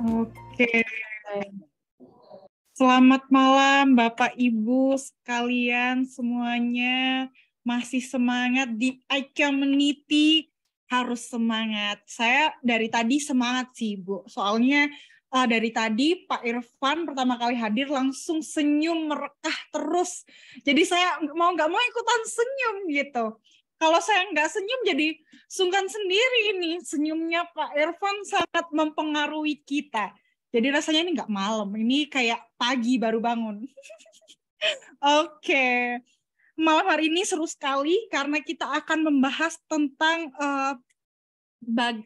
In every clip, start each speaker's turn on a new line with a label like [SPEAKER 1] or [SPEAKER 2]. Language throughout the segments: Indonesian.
[SPEAKER 1] Oke. Selamat malam Bapak Ibu sekalian semuanya masih semangat di meniti harus semangat. Saya dari tadi semangat sih Bu. Soalnya uh, dari tadi Pak Irfan pertama kali hadir langsung senyum merekah terus. Jadi saya mau nggak mau ikutan senyum gitu. Kalau saya nggak senyum jadi sungkan sendiri ini. Senyumnya Pak Irfan sangat mempengaruhi kita. Jadi rasanya ini nggak malam, ini kayak pagi baru bangun. Oke, okay. malam hari ini seru sekali karena kita akan membahas tentang uh,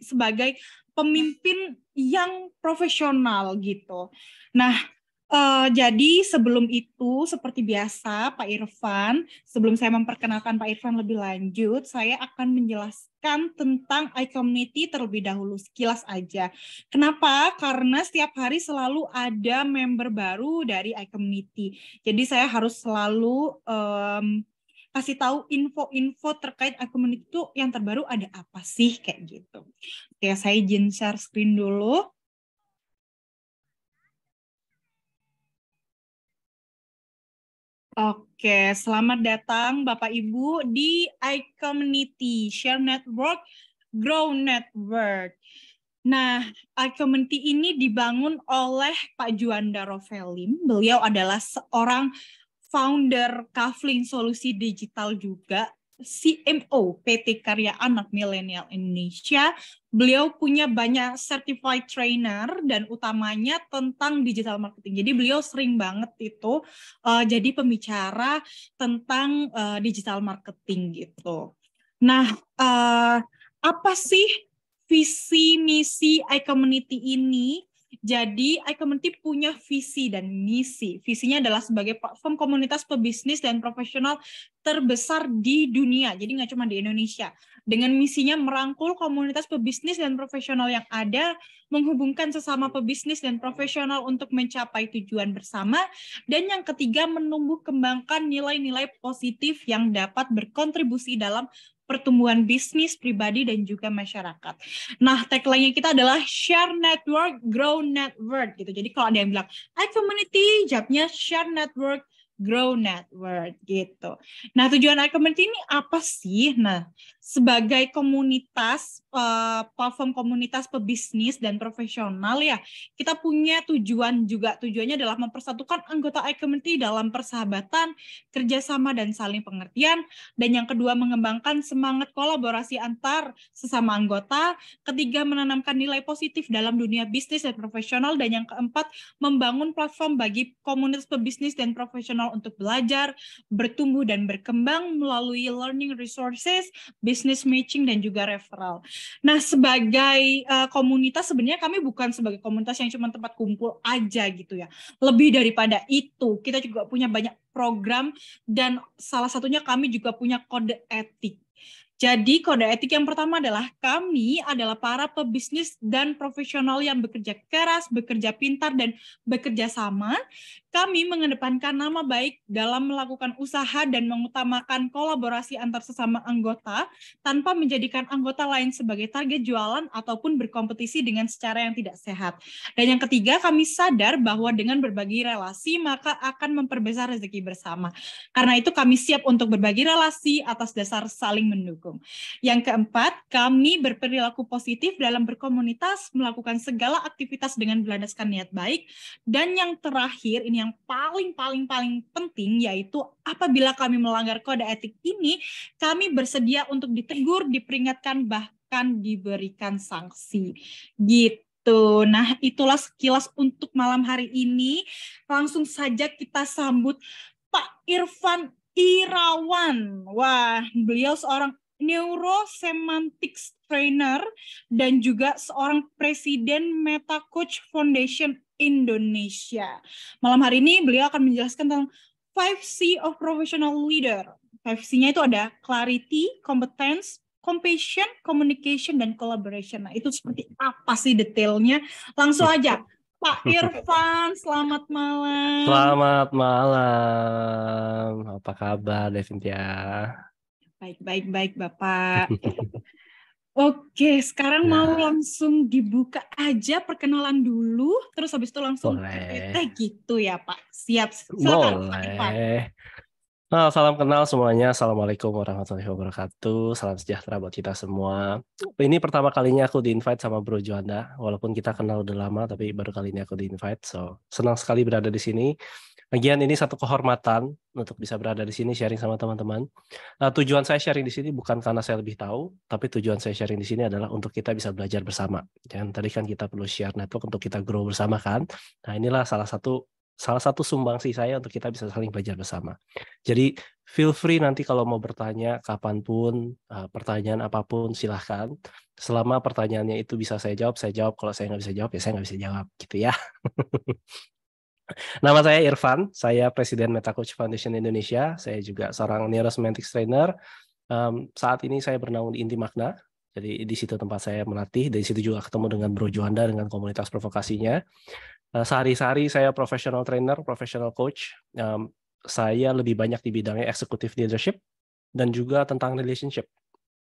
[SPEAKER 1] sebagai pemimpin yang profesional gitu. Nah, Uh, jadi sebelum itu seperti biasa Pak Irfan, sebelum saya memperkenalkan Pak Irfan lebih lanjut, saya akan menjelaskan tentang iCommunity terlebih dahulu sekilas aja. Kenapa? Karena setiap hari selalu ada member baru dari iCommunity. Jadi saya harus selalu um, kasih tahu info-info terkait iCommunity itu yang terbaru ada apa sih kayak gitu. Oke, saya izin share screen dulu. Oke, selamat datang Bapak Ibu di iCommunity Share Network, Grow Network. Nah, iCommunity ini dibangun oleh Pak Juanda Rovelim. Beliau adalah seorang founder Kavling Solusi Digital juga CMO PT Karya Anak Milenial Indonesia. Beliau punya banyak certified trainer dan utamanya tentang digital marketing. Jadi beliau sering banget itu uh, jadi pembicara tentang uh, digital marketing gitu. Nah, uh, apa sih visi misi iCommunity ini jadi iCommunity punya visi dan misi. Visinya adalah sebagai platform komunitas pebisnis dan profesional terbesar di dunia. Jadi nggak cuma di Indonesia. Dengan misinya merangkul komunitas pebisnis dan profesional yang ada, menghubungkan sesama pebisnis dan profesional untuk mencapai tujuan bersama, dan yang ketiga menumbuh kembangkan nilai-nilai positif yang dapat berkontribusi dalam pertumbuhan bisnis pribadi dan juga masyarakat. Nah, tagline-nya kita adalah share network, grow network gitu. Jadi kalau ada yang bilang I community, jawabnya share network, grow network gitu. Nah, tujuan I community ini apa sih? Nah, sebagai komunitas eh, platform komunitas pebisnis dan profesional ya kita punya tujuan juga tujuannya adalah mempersatukan anggota e dalam persahabatan kerjasama dan saling pengertian dan yang kedua mengembangkan semangat kolaborasi antar sesama anggota ketiga menanamkan nilai positif dalam dunia bisnis dan profesional dan yang keempat membangun platform bagi komunitas pebisnis dan profesional untuk belajar bertumbuh dan berkembang melalui learning resources Business matching dan juga referral. Nah, sebagai uh, komunitas sebenarnya kami bukan sebagai komunitas yang cuma tempat kumpul aja gitu ya. Lebih daripada itu, kita juga punya banyak program dan salah satunya kami juga punya kode etik. Jadi kode etik yang pertama adalah kami adalah para pebisnis dan profesional yang bekerja keras, bekerja pintar dan bekerja sama kami mengedepankan nama baik dalam melakukan usaha dan mengutamakan kolaborasi antar sesama anggota tanpa menjadikan anggota lain sebagai target jualan ataupun berkompetisi dengan secara yang tidak sehat. Dan yang ketiga, kami sadar bahwa dengan berbagi relasi maka akan memperbesar rezeki bersama. Karena itu kami siap untuk berbagi relasi atas dasar saling mendukung. Yang keempat, kami berperilaku positif dalam berkomunitas, melakukan segala aktivitas dengan berlandaskan niat baik. Dan yang terakhir, ini yang paling paling paling penting yaitu apabila kami melanggar kode etik ini, kami bersedia untuk ditegur, diperingatkan bahkan diberikan sanksi. Gitu. Nah, itulah sekilas untuk malam hari ini. Langsung saja kita sambut Pak Irfan Irawan. Wah, beliau seorang neurosemantics trainer dan juga seorang presiden Meta Coach Foundation Indonesia. Malam hari ini beliau akan menjelaskan tentang 5C of professional leader. 5C-nya itu ada clarity, competence, compassion, communication, dan collaboration. Nah, itu seperti apa sih detailnya? Langsung aja. Pak Irfan, selamat malam. Selamat
[SPEAKER 2] malam. Apa kabar, Desintia?
[SPEAKER 1] Baik, baik, baik, Bapak. Oke, sekarang nah. mau ya. langsung dibuka aja perkenalan dulu, terus habis itu langsung Boleh. gitu ya Pak. Siap, silakan Boleh. Pak
[SPEAKER 2] Nah, salam kenal semuanya. Assalamualaikum warahmatullahi wabarakatuh. Salam sejahtera buat kita semua. Ini pertama kalinya aku di-invite sama Bro Juanda. Walaupun kita kenal udah lama, tapi baru kali ini aku di-invite. So, senang sekali berada di sini. Bagian ini satu kehormatan untuk bisa berada di sini sharing sama teman-teman. Nah, tujuan saya sharing di sini bukan karena saya lebih tahu, tapi tujuan saya sharing di sini adalah untuk kita bisa belajar bersama. Dan tadi kan kita perlu share network untuk kita grow bersama kan. Nah, inilah salah satu salah satu sumbangsih saya untuk kita bisa saling belajar bersama. Jadi feel free nanti kalau mau bertanya kapanpun eh, pertanyaan apapun silahkan. Selama pertanyaannya itu bisa saya jawab, saya jawab. Kalau saya nggak bisa jawab ya saya nggak bisa jawab gitu ya. Nama saya Irfan, saya Presiden MetaCoach Foundation Indonesia. Saya juga seorang neurosemantics trainer. Um, saat ini saya bernaung di Inti Makna. Jadi di situ tempat saya melatih, dari situ juga ketemu dengan Bro Juanda dengan komunitas provokasinya. Eh, sehari-hari saya professional trainer, professional coach. Um, saya lebih banyak di bidangnya executive leadership dan juga tentang relationship.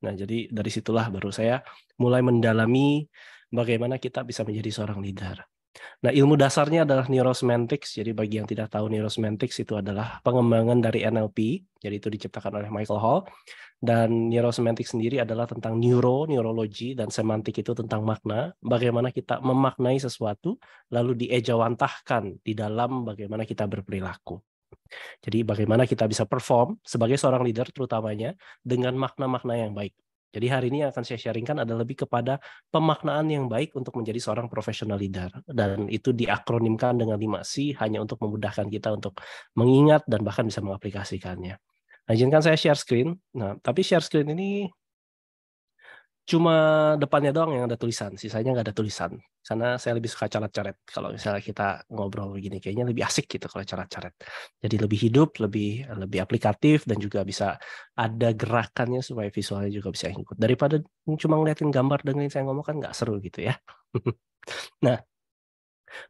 [SPEAKER 2] Nah, jadi dari situlah baru saya mulai mendalami bagaimana kita bisa menjadi seorang leader. Nah, ilmu dasarnya adalah neurosemantics. Jadi bagi yang tidak tahu neurosemantics itu adalah pengembangan dari NLP. Jadi itu diciptakan oleh Michael Hall. Dan neurosemantics sendiri adalah tentang neuro, neurologi, dan semantik itu tentang makna. Bagaimana kita memaknai sesuatu, lalu diejawantahkan di dalam bagaimana kita berperilaku. Jadi bagaimana kita bisa perform sebagai seorang leader terutamanya dengan makna-makna yang baik. Jadi hari ini yang akan saya sharingkan adalah lebih kepada pemaknaan yang baik untuk menjadi seorang profesional leader. Dan itu diakronimkan dengan 5C hanya untuk memudahkan kita untuk mengingat dan bahkan bisa mengaplikasikannya. Nah, izinkan saya share screen. Nah, tapi share screen ini cuma depannya doang yang ada tulisan, sisanya nggak ada tulisan. Karena saya lebih suka coret-coret. Kalau misalnya kita ngobrol begini, kayaknya lebih asik gitu kalau coret-coret. Jadi lebih hidup, lebih lebih aplikatif dan juga bisa ada gerakannya supaya visualnya juga bisa ikut. Daripada cuma ngeliatin gambar dengerin saya ngomong kan nggak seru gitu ya. nah,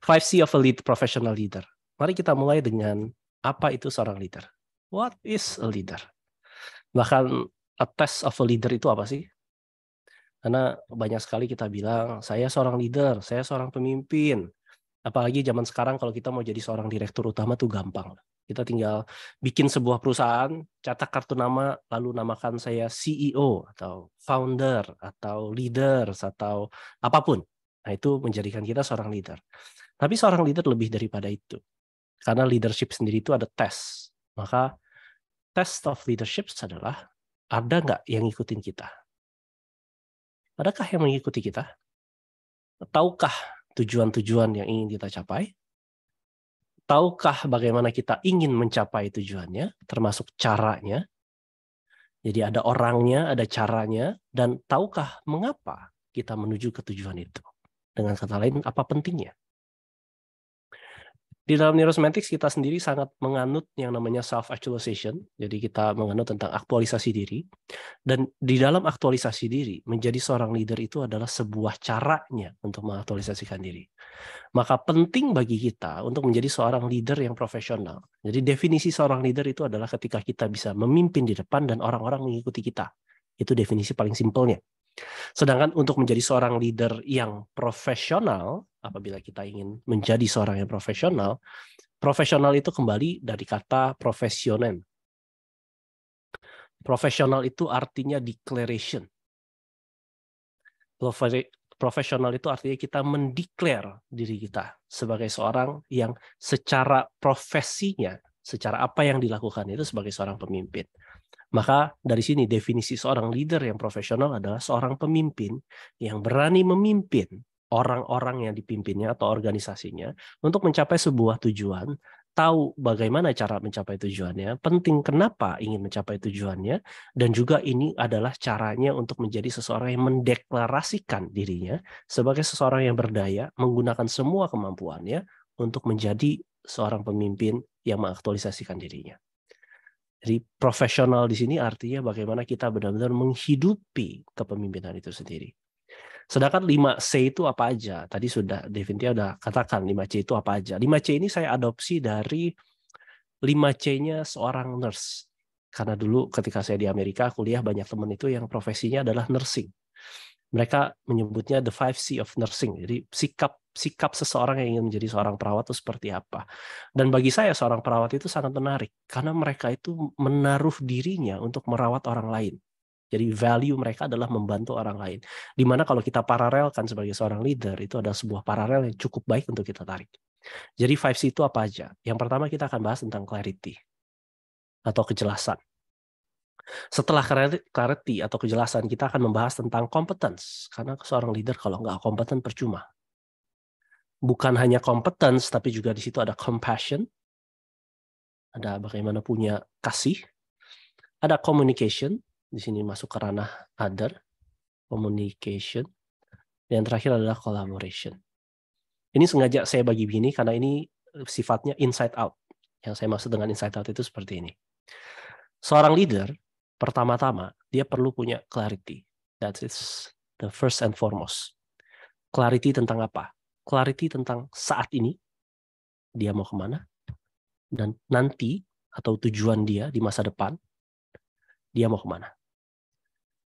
[SPEAKER 2] 5C of a lead professional leader. Mari kita mulai dengan apa itu seorang leader. What is a leader? Bahkan a test of a leader itu apa sih? Karena banyak sekali kita bilang, saya seorang leader, saya seorang pemimpin. Apalagi zaman sekarang kalau kita mau jadi seorang direktur utama tuh gampang. Kita tinggal bikin sebuah perusahaan, catat kartu nama, lalu namakan saya CEO atau founder atau leader atau apapun. Nah, itu menjadikan kita seorang leader. Tapi seorang leader lebih daripada itu. Karena leadership sendiri itu ada tes. Maka test of leadership adalah ada nggak yang ngikutin kita? Adakah yang mengikuti kita? Tahukah tujuan-tujuan yang ingin kita capai? Tahukah bagaimana kita ingin mencapai tujuannya, termasuk caranya? Jadi ada orangnya, ada caranya, dan tahukah mengapa kita menuju ke tujuan itu? Dengan kata lain, apa pentingnya? Di dalam neurosemantics kita sendiri sangat menganut yang namanya self actualization. Jadi kita menganut tentang aktualisasi diri. Dan di dalam aktualisasi diri, menjadi seorang leader itu adalah sebuah caranya untuk mengaktualisasikan diri. Maka penting bagi kita untuk menjadi seorang leader yang profesional. Jadi definisi seorang leader itu adalah ketika kita bisa memimpin di depan dan orang-orang mengikuti kita. Itu definisi paling simpelnya Sedangkan untuk menjadi seorang leader yang profesional, apabila kita ingin menjadi seorang yang profesional, profesional itu kembali dari kata profesionen. Profesional itu artinya declaration. Profesional itu artinya kita mendeklar diri kita sebagai seorang yang secara profesinya, secara apa yang dilakukan itu sebagai seorang pemimpin. Maka dari sini definisi seorang leader yang profesional adalah seorang pemimpin yang berani memimpin orang-orang yang dipimpinnya atau organisasinya untuk mencapai sebuah tujuan, tahu bagaimana cara mencapai tujuannya, penting kenapa ingin mencapai tujuannya, dan juga ini adalah caranya untuk menjadi seseorang yang mendeklarasikan dirinya sebagai seseorang yang berdaya, menggunakan semua kemampuannya untuk menjadi seorang pemimpin yang mengaktualisasikan dirinya. Jadi profesional di sini artinya bagaimana kita benar-benar menghidupi kepemimpinan itu sendiri. Sedangkan 5C itu apa aja? Tadi sudah Devintia sudah katakan 5C itu apa aja. 5C ini saya adopsi dari 5C-nya seorang nurse. Karena dulu ketika saya di Amerika kuliah banyak teman itu yang profesinya adalah nursing. Mereka menyebutnya the 5C of nursing. Jadi sikap sikap seseorang yang ingin menjadi seorang perawat itu seperti apa. Dan bagi saya seorang perawat itu sangat menarik karena mereka itu menaruh dirinya untuk merawat orang lain. Jadi value mereka adalah membantu orang lain. Dimana kalau kita paralelkan sebagai seorang leader itu ada sebuah paralel yang cukup baik untuk kita tarik. Jadi 5C itu apa aja? Yang pertama kita akan bahas tentang clarity atau kejelasan. Setelah clarity atau kejelasan, kita akan membahas tentang competence. Karena seorang leader kalau nggak kompeten percuma bukan hanya competence tapi juga di situ ada compassion ada bagaimana punya kasih ada communication di sini masuk ke ranah other communication dan yang terakhir adalah collaboration ini sengaja saya bagi begini karena ini sifatnya inside out yang saya maksud dengan inside out itu seperti ini seorang leader pertama-tama dia perlu punya clarity that is the first and foremost clarity tentang apa clarity tentang saat ini, dia mau kemana, dan nanti atau tujuan dia di masa depan, dia mau kemana.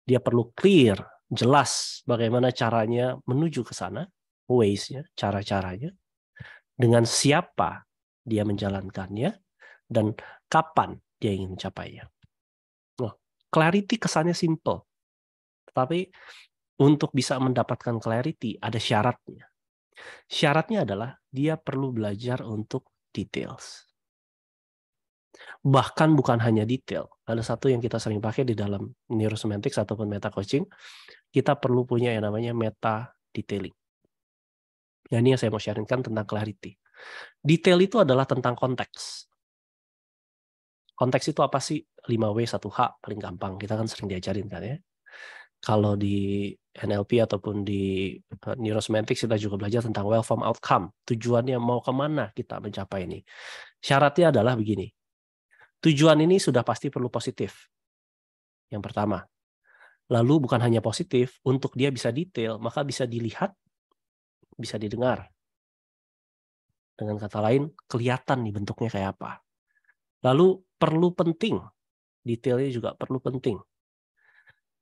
[SPEAKER 2] Dia perlu clear, jelas bagaimana caranya menuju ke sana, ways cara-caranya, dengan siapa dia menjalankannya, dan kapan dia ingin mencapainya. Nah, clarity kesannya simple, tapi untuk bisa mendapatkan clarity ada syaratnya. Syaratnya adalah dia perlu belajar untuk details. Bahkan bukan hanya detail. Ada satu yang kita sering pakai di dalam neurosemantics ataupun meta coaching, kita perlu punya yang namanya meta detailing. Nah, ini yang saya mau sharingkan tentang clarity. Detail itu adalah tentang konteks. Konteks itu apa sih? 5W, 1H paling gampang. Kita kan sering diajarin kan ya. Kalau di NLP ataupun di eh, neurosemantics kita juga belajar tentang well formed outcome. Tujuannya mau kemana kita mencapai ini. Syaratnya adalah begini. Tujuan ini sudah pasti perlu positif. Yang pertama. Lalu bukan hanya positif, untuk dia bisa detail, maka bisa dilihat, bisa didengar. Dengan kata lain, kelihatan nih bentuknya kayak apa. Lalu perlu penting, detailnya juga perlu penting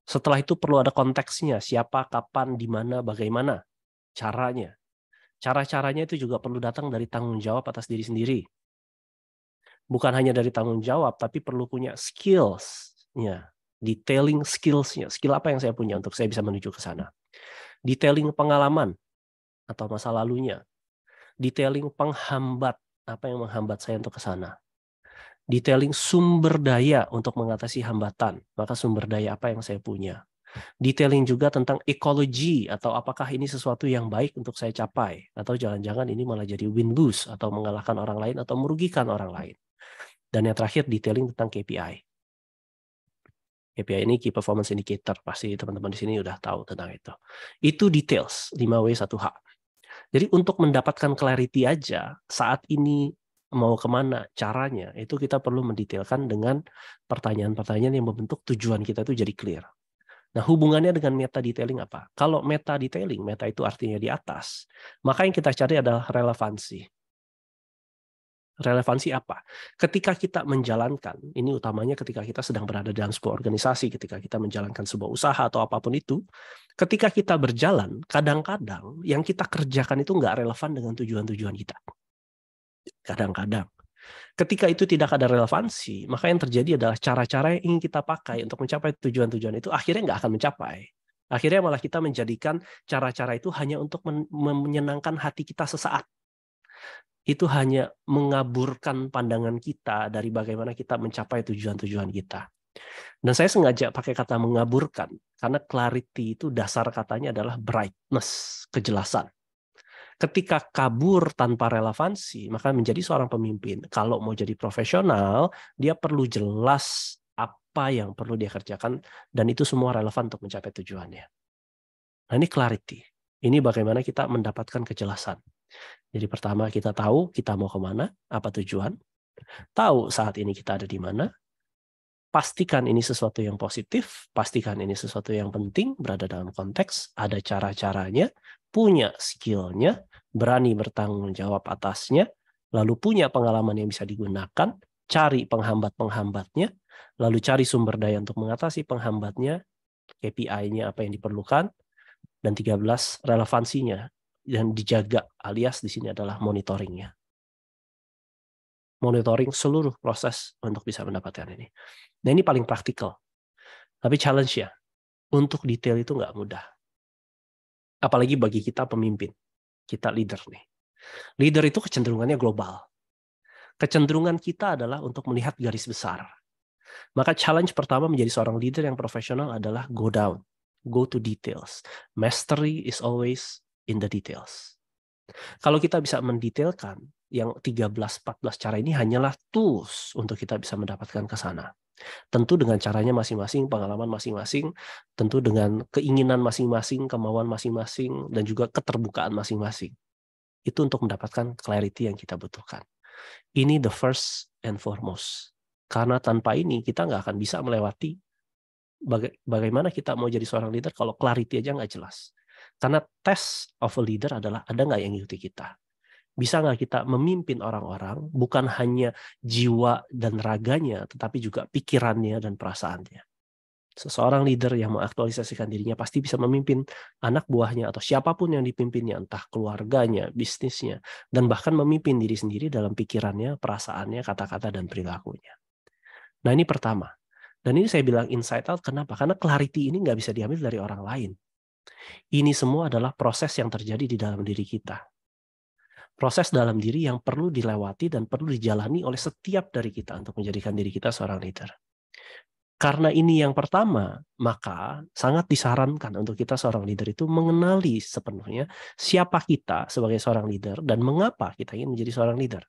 [SPEAKER 2] setelah itu perlu ada konteksnya, siapa, kapan, di mana, bagaimana, caranya. Cara-caranya itu juga perlu datang dari tanggung jawab atas diri sendiri. Bukan hanya dari tanggung jawab, tapi perlu punya skills-nya, detailing skills-nya. Skill apa yang saya punya untuk saya bisa menuju ke sana. Detailing pengalaman atau masa lalunya. Detailing penghambat, apa yang menghambat saya untuk ke sana detailing sumber daya untuk mengatasi hambatan, maka sumber daya apa yang saya punya. Detailing juga tentang ekologi atau apakah ini sesuatu yang baik untuk saya capai atau jangan-jangan ini malah jadi win-lose atau mengalahkan orang lain atau merugikan orang lain. Dan yang terakhir detailing tentang KPI. KPI ini key performance indicator, pasti teman-teman di sini udah tahu tentang itu. Itu details 5W 1H. Jadi untuk mendapatkan clarity aja, saat ini mau kemana caranya itu kita perlu mendetailkan dengan pertanyaan-pertanyaan yang membentuk tujuan kita itu jadi clear. Nah hubungannya dengan meta detailing apa? Kalau meta detailing, meta itu artinya di atas, maka yang kita cari adalah relevansi. Relevansi apa? Ketika kita menjalankan, ini utamanya ketika kita sedang berada dalam sebuah organisasi, ketika kita menjalankan sebuah usaha atau apapun itu, ketika kita berjalan, kadang-kadang yang kita kerjakan itu nggak relevan dengan tujuan-tujuan kita kadang-kadang. Ketika itu tidak ada relevansi, maka yang terjadi adalah cara-cara yang ingin kita pakai untuk mencapai tujuan-tujuan itu akhirnya nggak akan mencapai. Akhirnya malah kita menjadikan cara-cara itu hanya untuk menyenangkan hati kita sesaat. Itu hanya mengaburkan pandangan kita dari bagaimana kita mencapai tujuan-tujuan kita. Dan saya sengaja pakai kata mengaburkan karena clarity itu dasar katanya adalah brightness, kejelasan. Ketika kabur tanpa relevansi, maka menjadi seorang pemimpin. Kalau mau jadi profesional, dia perlu jelas apa yang perlu dia kerjakan dan itu semua relevan untuk mencapai tujuannya. Nah, ini clarity. Ini bagaimana kita mendapatkan kejelasan. Jadi pertama kita tahu kita mau kemana, apa tujuan, tahu saat ini kita ada di mana, pastikan ini sesuatu yang positif, pastikan ini sesuatu yang penting, berada dalam konteks, ada cara-caranya, punya skillnya, berani bertanggung jawab atasnya, lalu punya pengalaman yang bisa digunakan, cari penghambat-penghambatnya, lalu cari sumber daya untuk mengatasi penghambatnya, KPI-nya apa yang diperlukan, dan 13 relevansinya dan dijaga alias di sini adalah monitoringnya monitoring seluruh proses untuk bisa mendapatkan ini. Nah ini paling praktikal. Tapi challenge ya, untuk detail itu nggak mudah. Apalagi bagi kita pemimpin, kita leader nih. Leader itu kecenderungannya global. Kecenderungan kita adalah untuk melihat garis besar. Maka challenge pertama menjadi seorang leader yang profesional adalah go down, go to details. Mastery is always in the details. Kalau kita bisa mendetailkan yang 13-14 cara ini hanyalah tools untuk kita bisa mendapatkan ke sana. Tentu dengan caranya masing-masing, pengalaman masing-masing, tentu dengan keinginan masing-masing, kemauan masing-masing, dan juga keterbukaan masing-masing. Itu untuk mendapatkan clarity yang kita butuhkan. Ini the first and foremost. Karena tanpa ini kita nggak akan bisa melewati baga bagaimana kita mau jadi seorang leader kalau clarity aja nggak jelas. Karena test of a leader adalah ada nggak yang ikuti kita. Bisa nggak kita memimpin orang-orang bukan hanya jiwa dan raganya, tetapi juga pikirannya dan perasaannya. Seseorang leader yang mengaktualisasikan dirinya pasti bisa memimpin anak buahnya atau siapapun yang dipimpinnya, entah keluarganya, bisnisnya, dan bahkan memimpin diri sendiri dalam pikirannya, perasaannya, kata-kata, dan perilakunya. Nah ini pertama. Dan ini saya bilang inside out, kenapa? Karena clarity ini nggak bisa diambil dari orang lain ini semua adalah proses yang terjadi di dalam diri kita. Proses dalam diri yang perlu dilewati dan perlu dijalani oleh setiap dari kita untuk menjadikan diri kita seorang leader. Karena ini yang pertama, maka sangat disarankan untuk kita seorang leader itu mengenali sepenuhnya siapa kita sebagai seorang leader dan mengapa kita ingin menjadi seorang leader.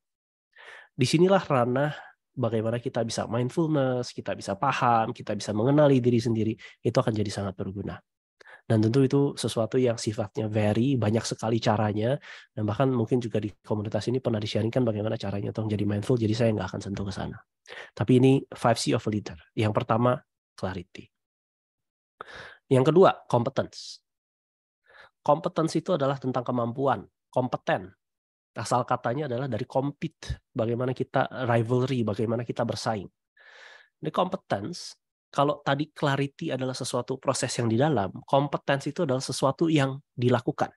[SPEAKER 2] Disinilah ranah bagaimana kita bisa mindfulness, kita bisa paham, kita bisa mengenali diri sendiri, itu akan jadi sangat berguna. Dan tentu itu sesuatu yang sifatnya very, banyak sekali caranya, dan bahkan mungkin juga di komunitas ini pernah di bagaimana caranya untuk menjadi mindful, jadi saya nggak akan sentuh ke sana. Tapi ini 5C of a leader. Yang pertama, clarity. Yang kedua, competence. Competence itu adalah tentang kemampuan, kompeten. Asal katanya adalah dari compete, bagaimana kita rivalry, bagaimana kita bersaing. the competence kalau tadi clarity adalah sesuatu proses yang di dalam, kompetensi itu adalah sesuatu yang dilakukan.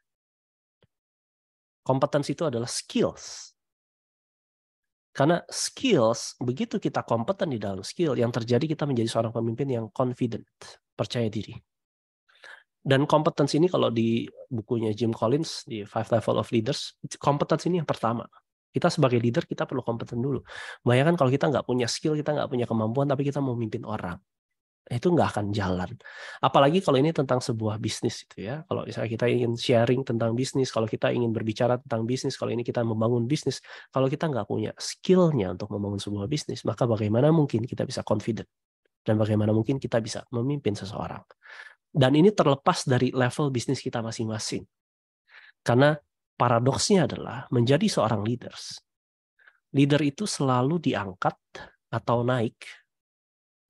[SPEAKER 2] Kompetensi itu adalah skills. Karena skills, begitu kita kompeten di dalam skill, yang terjadi kita menjadi seorang pemimpin yang confident, percaya diri. Dan kompetensi ini kalau di bukunya Jim Collins, di Five Level of Leaders, kompetensi ini yang pertama kita sebagai leader kita perlu kompeten dulu. Bayangkan kalau kita nggak punya skill, kita nggak punya kemampuan, tapi kita mau memimpin orang itu nggak akan jalan. Apalagi kalau ini tentang sebuah bisnis itu ya. Kalau misalnya kita ingin sharing tentang bisnis, kalau kita ingin berbicara tentang bisnis, kalau ini kita membangun bisnis, kalau kita nggak punya skillnya untuk membangun sebuah bisnis, maka bagaimana mungkin kita bisa confident dan bagaimana mungkin kita bisa memimpin seseorang. Dan ini terlepas dari level bisnis kita masing-masing. Karena paradoksnya adalah menjadi seorang leaders. Leader itu selalu diangkat atau naik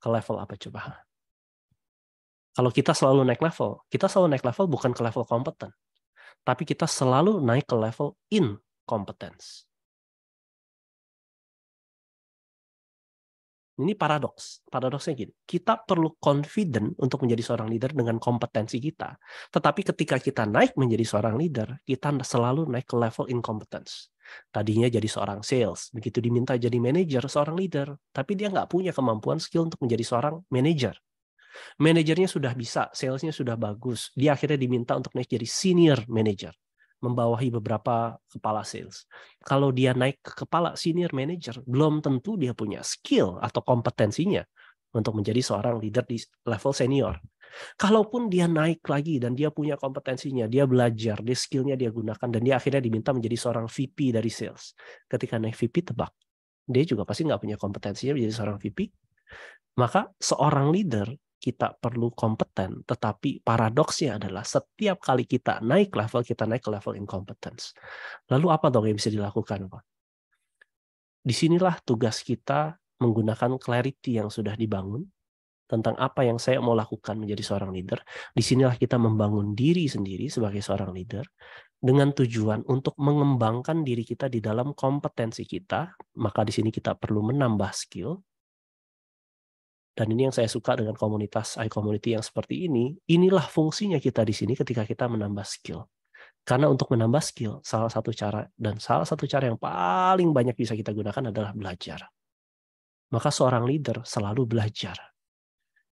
[SPEAKER 2] ke level apa coba? Kalau kita selalu naik level, kita selalu naik level bukan ke level kompeten, tapi kita selalu naik ke level incompetence. Ini paradoks. Paradoksnya gini, kita perlu confident untuk menjadi seorang leader dengan kompetensi kita. Tetapi ketika kita naik menjadi seorang leader, kita selalu naik ke level incompetence. Tadinya jadi seorang sales, begitu diminta jadi manager, seorang leader, tapi dia nggak punya kemampuan skill untuk menjadi seorang manager. Manajernya sudah bisa, salesnya sudah bagus. Dia akhirnya diminta untuk naik jadi senior manager, membawahi beberapa kepala sales. Kalau dia naik ke kepala senior manager, belum tentu dia punya skill atau kompetensinya untuk menjadi seorang leader di level senior. Kalaupun dia naik lagi dan dia punya kompetensinya, dia belajar, dia skillnya dia gunakan, dan dia akhirnya diminta menjadi seorang VP dari sales. Ketika naik VP tebak, dia juga pasti nggak punya kompetensinya menjadi seorang VP. Maka seorang leader kita perlu kompeten, tetapi paradoksnya adalah setiap kali kita naik level, kita naik ke level incompetence. Lalu apa dong yang bisa dilakukan, Pak? Disinilah tugas kita menggunakan clarity yang sudah dibangun tentang apa yang saya mau lakukan menjadi seorang leader. Disinilah kita membangun diri sendiri sebagai seorang leader dengan tujuan untuk mengembangkan diri kita di dalam kompetensi kita. Maka di sini kita perlu menambah skill dan ini yang saya suka dengan komunitas AI community yang seperti ini. Inilah fungsinya kita di sini ketika kita menambah skill. Karena untuk menambah skill, salah satu cara dan salah satu cara yang paling banyak bisa kita gunakan adalah belajar. Maka seorang leader selalu belajar.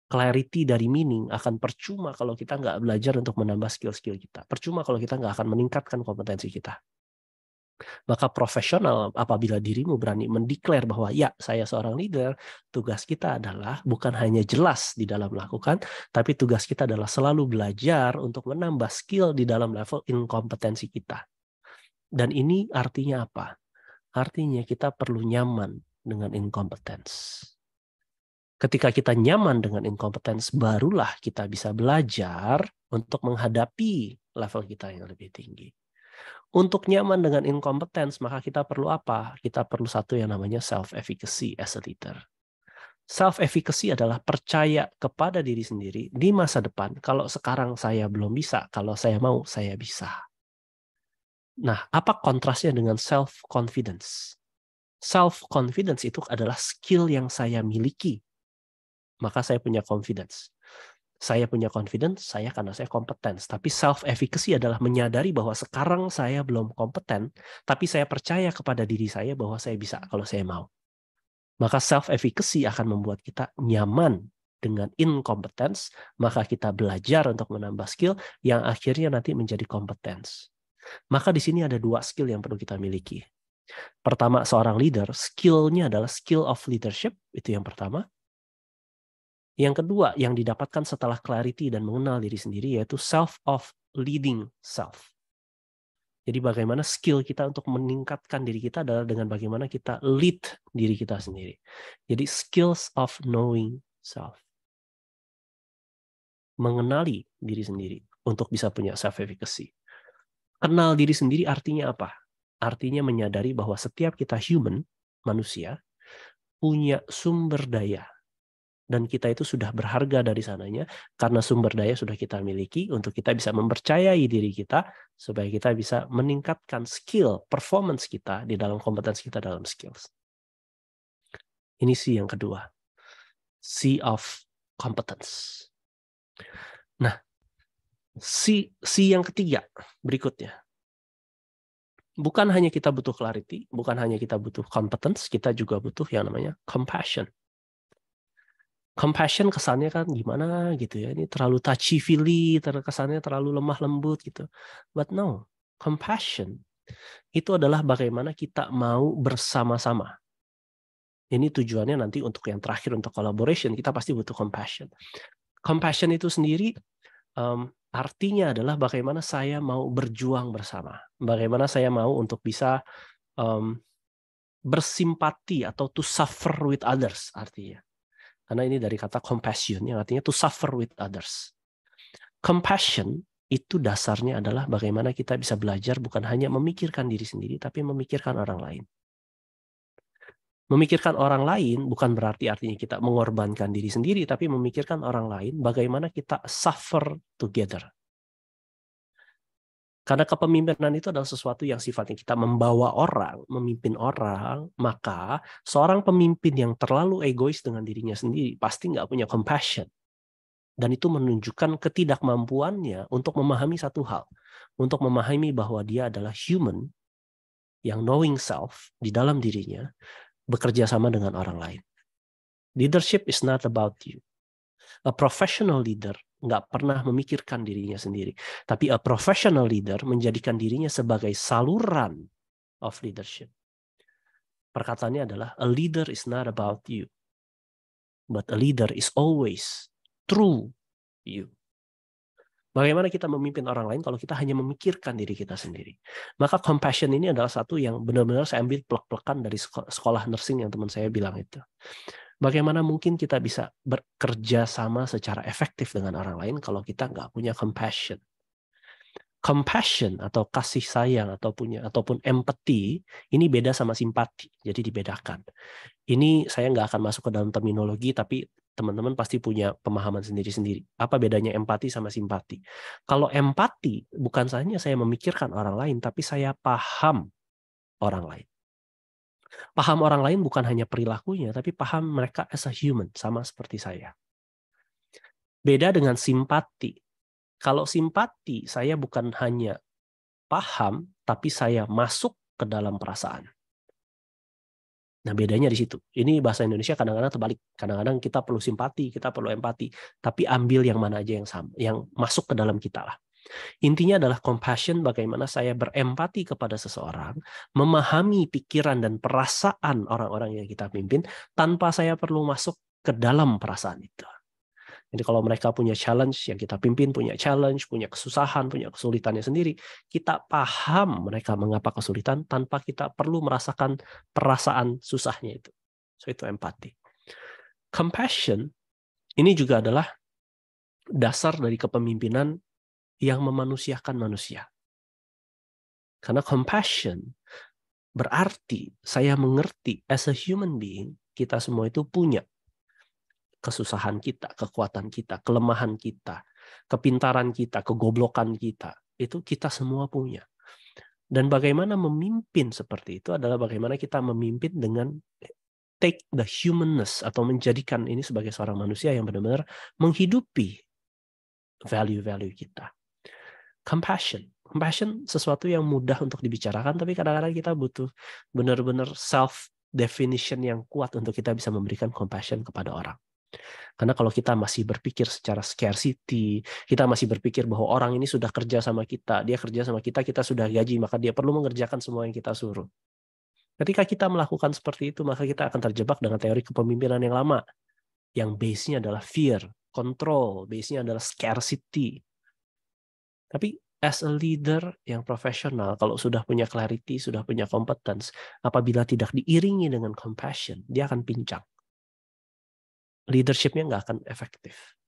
[SPEAKER 2] Clarity dari meaning akan percuma kalau kita nggak belajar untuk menambah skill-skill kita. Percuma kalau kita nggak akan meningkatkan kompetensi kita. Maka profesional apabila dirimu berani mendeklar bahwa ya saya seorang leader, tugas kita adalah bukan hanya jelas di dalam melakukan, tapi tugas kita adalah selalu belajar untuk menambah skill di dalam level inkompetensi kita. Dan ini artinya apa? Artinya kita perlu nyaman dengan inkompetensi. Ketika kita nyaman dengan inkompetensi, barulah kita bisa belajar untuk menghadapi level kita yang lebih tinggi. Untuk nyaman dengan incompetence, maka kita perlu apa? Kita perlu satu yang namanya self-efficacy as a leader. Self-efficacy adalah percaya kepada diri sendiri di masa depan. Kalau sekarang saya belum bisa, kalau saya mau, saya bisa. Nah, apa kontrasnya dengan self-confidence? Self-confidence itu adalah skill yang saya miliki. Maka saya punya confidence saya punya confidence, saya karena saya kompeten. Tapi self efficacy adalah menyadari bahwa sekarang saya belum kompeten, tapi saya percaya kepada diri saya bahwa saya bisa kalau saya mau. Maka self efficacy akan membuat kita nyaman dengan incompetence, maka kita belajar untuk menambah skill yang akhirnya nanti menjadi competence. Maka di sini ada dua skill yang perlu kita miliki. Pertama, seorang leader, skillnya adalah skill of leadership, itu yang pertama. Yang kedua yang didapatkan setelah clarity dan mengenal diri sendiri yaitu self of leading self. Jadi bagaimana skill kita untuk meningkatkan diri kita adalah dengan bagaimana kita lead diri kita sendiri. Jadi skills of knowing self. Mengenali diri sendiri untuk bisa punya self efficacy. Kenal diri sendiri artinya apa? Artinya menyadari bahwa setiap kita human, manusia, punya sumber daya dan kita itu sudah berharga dari sananya karena sumber daya sudah kita miliki untuk kita bisa mempercayai diri kita supaya kita bisa meningkatkan skill performance kita di dalam kompetensi kita dalam skills. Ini C yang kedua. C of competence. Nah, si C yang ketiga berikutnya. Bukan hanya kita butuh clarity, bukan hanya kita butuh competence, kita juga butuh yang namanya compassion compassion kesannya kan gimana gitu ya ini terlalu touchy feely terkesannya terlalu lemah lembut gitu but no compassion itu adalah bagaimana kita mau bersama-sama ini tujuannya nanti untuk yang terakhir untuk collaboration kita pasti butuh compassion compassion itu sendiri um, artinya adalah bagaimana saya mau berjuang bersama bagaimana saya mau untuk bisa um, bersimpati atau to suffer with others artinya karena ini dari kata compassion yang artinya to suffer with others. Compassion itu dasarnya adalah bagaimana kita bisa belajar bukan hanya memikirkan diri sendiri tapi memikirkan orang lain. Memikirkan orang lain bukan berarti artinya kita mengorbankan diri sendiri tapi memikirkan orang lain bagaimana kita suffer together. Karena kepemimpinan itu adalah sesuatu yang sifatnya kita membawa orang, memimpin orang, maka seorang pemimpin yang terlalu egois dengan dirinya sendiri pasti nggak punya compassion. Dan itu menunjukkan ketidakmampuannya untuk memahami satu hal, untuk memahami bahwa dia adalah human yang knowing self di dalam dirinya bekerja sama dengan orang lain. Leadership is not about you. A professional leader nggak pernah memikirkan dirinya sendiri. Tapi a professional leader menjadikan dirinya sebagai saluran of leadership. Perkataannya adalah a leader is not about you, but a leader is always through you. Bagaimana kita memimpin orang lain kalau kita hanya memikirkan diri kita sendiri? Maka compassion ini adalah satu yang benar-benar saya ambil plek-plekan dari sekolah nursing yang teman saya bilang itu. Bagaimana mungkin kita bisa bekerja sama secara efektif dengan orang lain kalau kita nggak punya compassion? Compassion atau kasih sayang atau punya ataupun empati ini beda sama simpati, jadi dibedakan. Ini saya nggak akan masuk ke dalam terminologi, tapi teman-teman pasti punya pemahaman sendiri-sendiri. Apa bedanya empati sama simpati? Kalau empati bukan hanya saya memikirkan orang lain, tapi saya paham orang lain Paham orang lain bukan hanya perilakunya, tapi paham mereka as a human, sama seperti saya. Beda dengan simpati. Kalau simpati, saya bukan hanya paham, tapi saya masuk ke dalam perasaan. Nah, bedanya di situ. Ini bahasa Indonesia kadang-kadang terbalik. Kadang-kadang kita perlu simpati, kita perlu empati, tapi ambil yang mana aja yang sama, yang masuk ke dalam kita lah. Intinya adalah compassion bagaimana saya berempati kepada seseorang, memahami pikiran dan perasaan orang-orang yang kita pimpin tanpa saya perlu masuk ke dalam perasaan itu. Jadi kalau mereka punya challenge, yang kita pimpin punya challenge, punya kesusahan, punya kesulitannya sendiri, kita paham mereka mengapa kesulitan tanpa kita perlu merasakan perasaan susahnya itu. So itu empati. Compassion ini juga adalah dasar dari kepemimpinan yang memanusiakan manusia. Karena compassion berarti saya mengerti as a human being, kita semua itu punya kesusahan kita, kekuatan kita, kelemahan kita, kepintaran kita, kegoblokan kita. Itu kita semua punya. Dan bagaimana memimpin seperti itu adalah bagaimana kita memimpin dengan take the humanness atau menjadikan ini sebagai seorang manusia yang benar-benar menghidupi value-value kita compassion. Compassion sesuatu yang mudah untuk dibicarakan, tapi kadang-kadang kita butuh benar-benar self definition yang kuat untuk kita bisa memberikan compassion kepada orang. Karena kalau kita masih berpikir secara scarcity, kita masih berpikir bahwa orang ini sudah kerja sama kita, dia kerja sama kita, kita sudah gaji, maka dia perlu mengerjakan semua yang kita suruh. Ketika kita melakukan seperti itu, maka kita akan terjebak dengan teori kepemimpinan yang lama, yang base-nya adalah fear, control, base-nya adalah scarcity, tapi as a leader yang profesional, kalau sudah punya clarity, sudah punya competence, apabila tidak diiringi dengan compassion, dia akan pincang. Leadershipnya nggak akan efektif.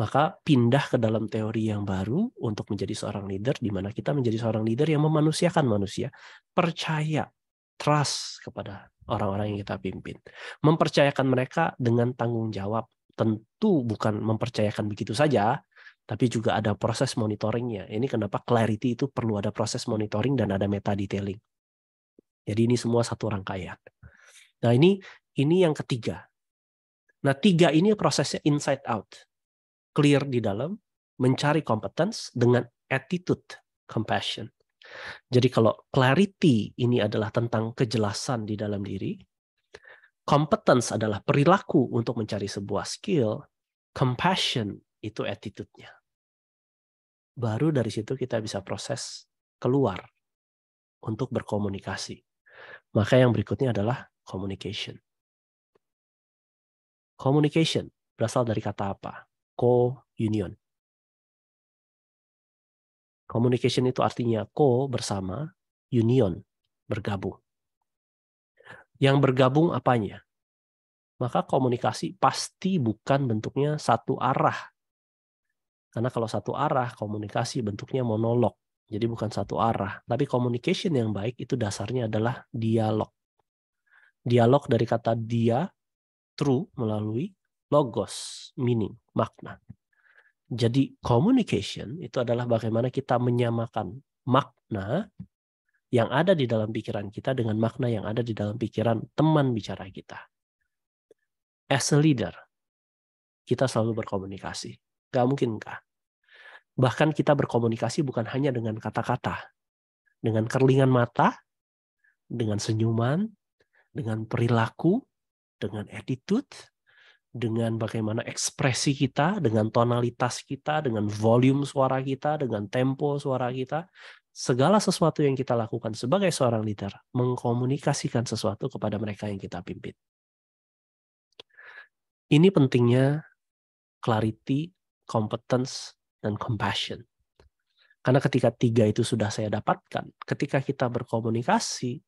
[SPEAKER 2] Maka pindah ke dalam teori yang baru untuk menjadi seorang leader, di mana kita menjadi seorang leader yang memanusiakan manusia, percaya, trust kepada orang-orang yang kita pimpin. Mempercayakan mereka dengan tanggung jawab, tentu bukan mempercayakan begitu saja, tapi juga ada proses monitoringnya. Ini kenapa clarity itu perlu ada proses monitoring dan ada meta detailing. Jadi ini semua satu rangkaian. Nah ini ini yang ketiga. Nah tiga ini prosesnya inside out, clear di dalam, mencari competence dengan attitude compassion. Jadi kalau clarity ini adalah tentang kejelasan di dalam diri, competence adalah perilaku untuk mencari sebuah skill, compassion itu attitude-nya baru dari situ kita bisa proses keluar untuk berkomunikasi. Maka yang berikutnya adalah communication. Communication berasal dari kata apa? Co-union. Communication itu artinya co bersama, union bergabung. Yang bergabung apanya? Maka komunikasi pasti bukan bentuknya satu arah karena kalau satu arah komunikasi bentuknya monolog. Jadi bukan satu arah. Tapi communication yang baik itu dasarnya adalah dialog. Dialog dari kata dia, true, melalui logos, meaning, makna. Jadi communication itu adalah bagaimana kita menyamakan makna yang ada di dalam pikiran kita dengan makna yang ada di dalam pikiran teman bicara kita. As a leader, kita selalu berkomunikasi. Gak mungkin kah Bahkan kita berkomunikasi bukan hanya dengan kata-kata, dengan kerlingan mata, dengan senyuman, dengan perilaku, dengan attitude, dengan bagaimana ekspresi kita, dengan tonalitas kita, dengan volume suara kita, dengan tempo suara kita, segala sesuatu yang kita lakukan sebagai seorang leader mengkomunikasikan sesuatu kepada mereka yang kita pimpin. Ini pentingnya clarity, competence, dan compassion. Karena ketika tiga itu sudah saya dapatkan, ketika kita berkomunikasi,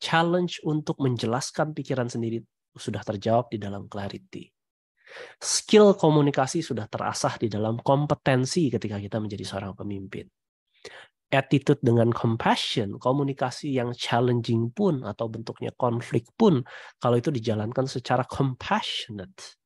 [SPEAKER 2] challenge untuk menjelaskan pikiran sendiri sudah terjawab di dalam clarity. Skill komunikasi sudah terasah di dalam kompetensi ketika kita menjadi seorang pemimpin. Attitude dengan compassion, komunikasi yang challenging pun atau bentuknya konflik pun, kalau itu dijalankan secara compassionate,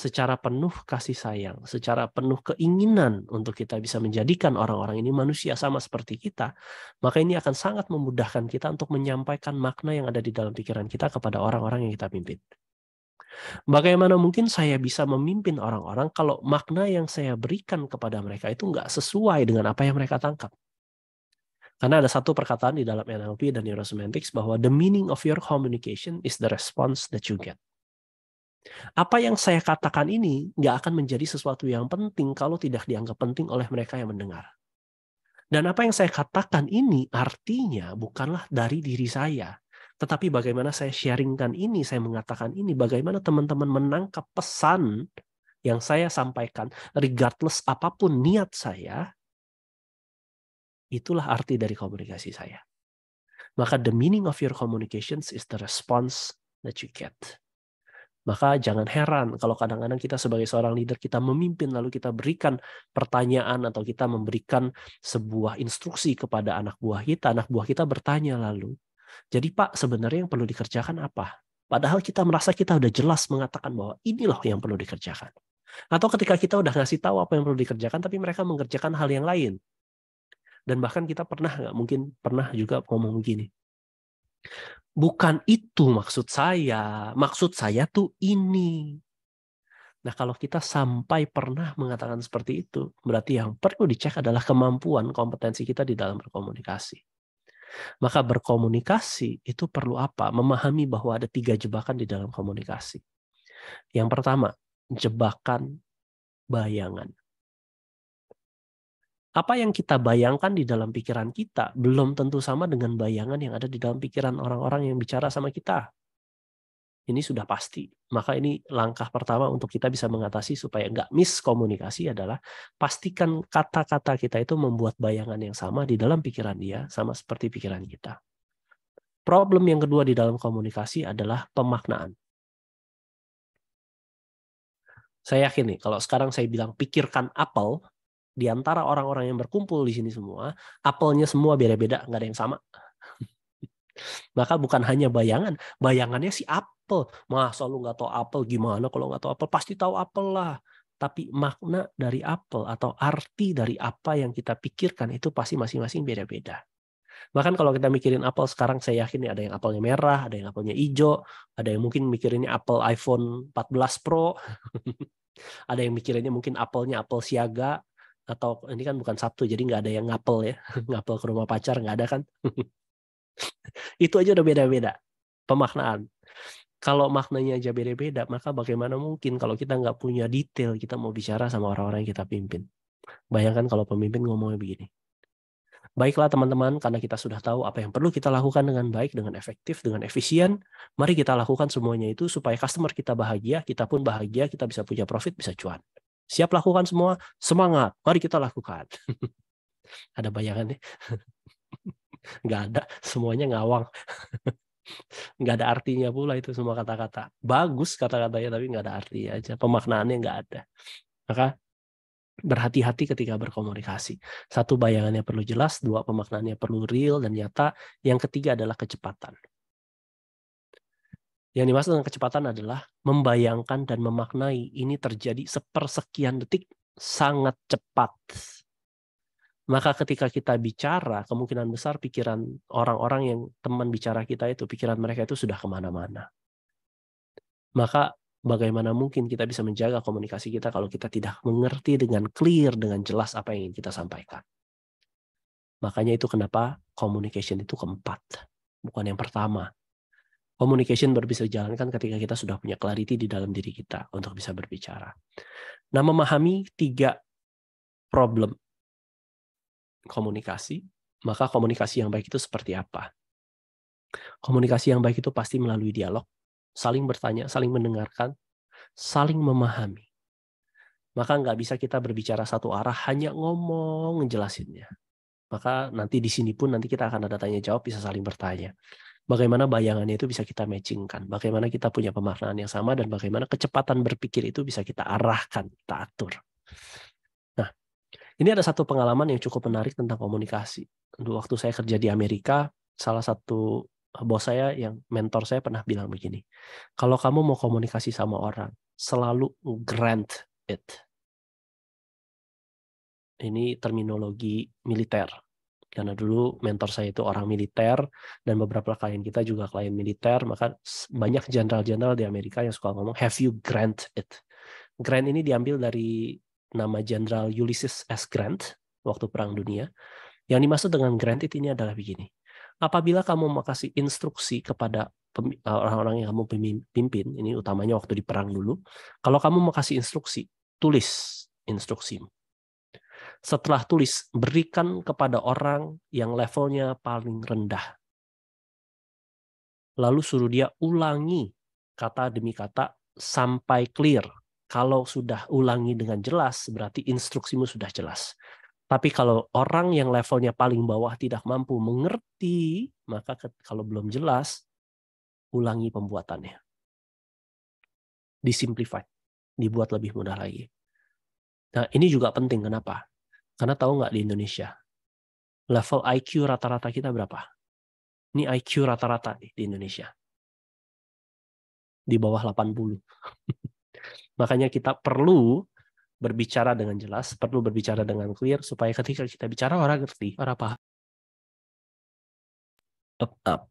[SPEAKER 2] secara penuh kasih sayang, secara penuh keinginan untuk kita bisa menjadikan orang-orang ini manusia sama seperti kita, maka ini akan sangat memudahkan kita untuk menyampaikan makna yang ada di dalam pikiran kita kepada orang-orang yang kita pimpin. Bagaimana mungkin saya bisa memimpin orang-orang kalau makna yang saya berikan kepada mereka itu nggak sesuai dengan apa yang mereka tangkap? Karena ada satu perkataan di dalam NLP dan Neurosemantics bahwa the meaning of your communication is the response that you get. Apa yang saya katakan ini nggak akan menjadi sesuatu yang penting kalau tidak dianggap penting oleh mereka yang mendengar. Dan apa yang saya katakan ini artinya bukanlah dari diri saya, tetapi bagaimana saya sharingkan ini, saya mengatakan ini, bagaimana teman-teman menangkap pesan yang saya sampaikan, regardless apapun niat saya, itulah arti dari komunikasi saya. Maka the meaning of your communications is the response that you get. Maka jangan heran kalau kadang-kadang kita sebagai seorang leader kita memimpin lalu kita berikan pertanyaan atau kita memberikan sebuah instruksi kepada anak buah kita, anak buah kita bertanya lalu, "Jadi Pak, sebenarnya yang perlu dikerjakan apa?" Padahal kita merasa kita sudah jelas mengatakan bahwa inilah yang perlu dikerjakan. Atau ketika kita sudah ngasih tahu apa yang perlu dikerjakan tapi mereka mengerjakan hal yang lain. Dan bahkan kita pernah nggak mungkin pernah juga ngomong begini bukan itu maksud saya. Maksud saya tuh ini. Nah, kalau kita sampai pernah mengatakan seperti itu, berarti yang perlu dicek adalah kemampuan kompetensi kita di dalam berkomunikasi. Maka berkomunikasi itu perlu apa? Memahami bahwa ada tiga jebakan di dalam komunikasi. Yang pertama, jebakan bayangan apa yang kita bayangkan di dalam pikiran kita belum tentu sama dengan bayangan yang ada di dalam pikiran orang-orang yang bicara sama kita. Ini sudah pasti. Maka ini langkah pertama untuk kita bisa mengatasi supaya nggak miskomunikasi adalah pastikan kata-kata kita itu membuat bayangan yang sama di dalam pikiran dia sama seperti pikiran kita. Problem yang kedua di dalam komunikasi adalah pemaknaan. Saya yakin nih, kalau sekarang saya bilang pikirkan apel, di antara orang-orang yang berkumpul di sini semua, apelnya semua beda-beda, nggak ada yang sama. Maka bukan hanya bayangan, bayangannya si apel. Masa lu nggak tahu apel gimana kalau nggak tahu apel? Pasti tahu apel lah. Tapi makna dari apel atau arti dari apa yang kita pikirkan itu pasti masing-masing beda-beda. Bahkan kalau kita mikirin apel sekarang saya yakin ada yang apelnya merah, ada yang apelnya hijau, ada yang mungkin mikirinnya apel iPhone 14 Pro. ada yang mikirinnya mungkin apelnya apel siaga, atau ini kan bukan Sabtu jadi nggak ada yang ngapel ya ngapel ke rumah pacar nggak ada kan itu aja udah beda-beda pemaknaan kalau maknanya aja beda-beda maka bagaimana mungkin kalau kita nggak punya detail kita mau bicara sama orang-orang yang kita pimpin bayangkan kalau pemimpin ngomongnya begini Baiklah teman-teman, karena kita sudah tahu apa yang perlu kita lakukan dengan baik, dengan efektif, dengan efisien, mari kita lakukan semuanya itu supaya customer kita bahagia, kita pun bahagia, kita bisa punya profit, bisa cuan. Siap lakukan semua? Semangat. Mari kita lakukan. ada bayangannya? Nggak ada. Semuanya ngawang. nggak ada artinya pula itu semua kata-kata. Bagus kata-katanya tapi nggak ada arti aja. Pemaknaannya nggak ada. Maka berhati-hati ketika berkomunikasi. Satu bayangannya perlu jelas, dua pemaknaannya perlu real dan nyata, yang ketiga adalah kecepatan. Yang dimaksud dengan kecepatan adalah membayangkan dan memaknai ini terjadi sepersekian detik sangat cepat. Maka ketika kita bicara, kemungkinan besar pikiran orang-orang yang teman bicara kita itu, pikiran mereka itu sudah kemana-mana. Maka bagaimana mungkin kita bisa menjaga komunikasi kita kalau kita tidak mengerti dengan clear, dengan jelas apa yang ingin kita sampaikan. Makanya itu kenapa communication itu keempat, bukan yang pertama communication baru bisa dijalankan ketika kita sudah punya clarity di dalam diri kita untuk bisa berbicara. Nah, memahami tiga problem komunikasi, maka komunikasi yang baik itu seperti apa? Komunikasi yang baik itu pasti melalui dialog, saling bertanya, saling mendengarkan, saling memahami. Maka nggak bisa kita berbicara satu arah hanya ngomong ngejelasinnya. Maka nanti di sini pun nanti kita akan ada tanya jawab bisa saling bertanya bagaimana bayangannya itu bisa kita matchingkan, bagaimana kita punya pemaknaan yang sama, dan bagaimana kecepatan berpikir itu bisa kita arahkan, kita atur. Nah, ini ada satu pengalaman yang cukup menarik tentang komunikasi. Dulu waktu saya kerja di Amerika, salah satu eh, bos saya yang mentor saya pernah bilang begini, kalau kamu mau komunikasi sama orang, selalu grant it. Ini terminologi militer karena dulu mentor saya itu orang militer dan beberapa klien kita juga klien militer maka banyak jenderal-jenderal di Amerika yang suka ngomong have you grant it grant ini diambil dari nama jenderal Ulysses S Grant waktu perang dunia yang dimaksud dengan grant it ini adalah begini apabila kamu mau kasih instruksi kepada e, orang-orang yang kamu pimpin ini utamanya waktu di perang dulu kalau kamu mau kasih instruksi tulis instruksimu setelah tulis, berikan kepada orang yang levelnya paling rendah. Lalu suruh dia ulangi kata demi kata sampai clear. Kalau sudah ulangi dengan jelas, berarti instruksimu sudah jelas. Tapi kalau orang yang levelnya paling bawah tidak mampu mengerti, maka kalau belum jelas, ulangi pembuatannya. disimplify dibuat lebih mudah lagi. Nah, ini juga penting. Kenapa? Karena tahu nggak di Indonesia, level IQ rata-rata kita berapa? Ini IQ rata-rata di Indonesia. Di bawah 80. Makanya kita perlu berbicara dengan jelas, perlu berbicara dengan clear, supaya ketika kita bicara orang ngerti, orang paham. Up, up.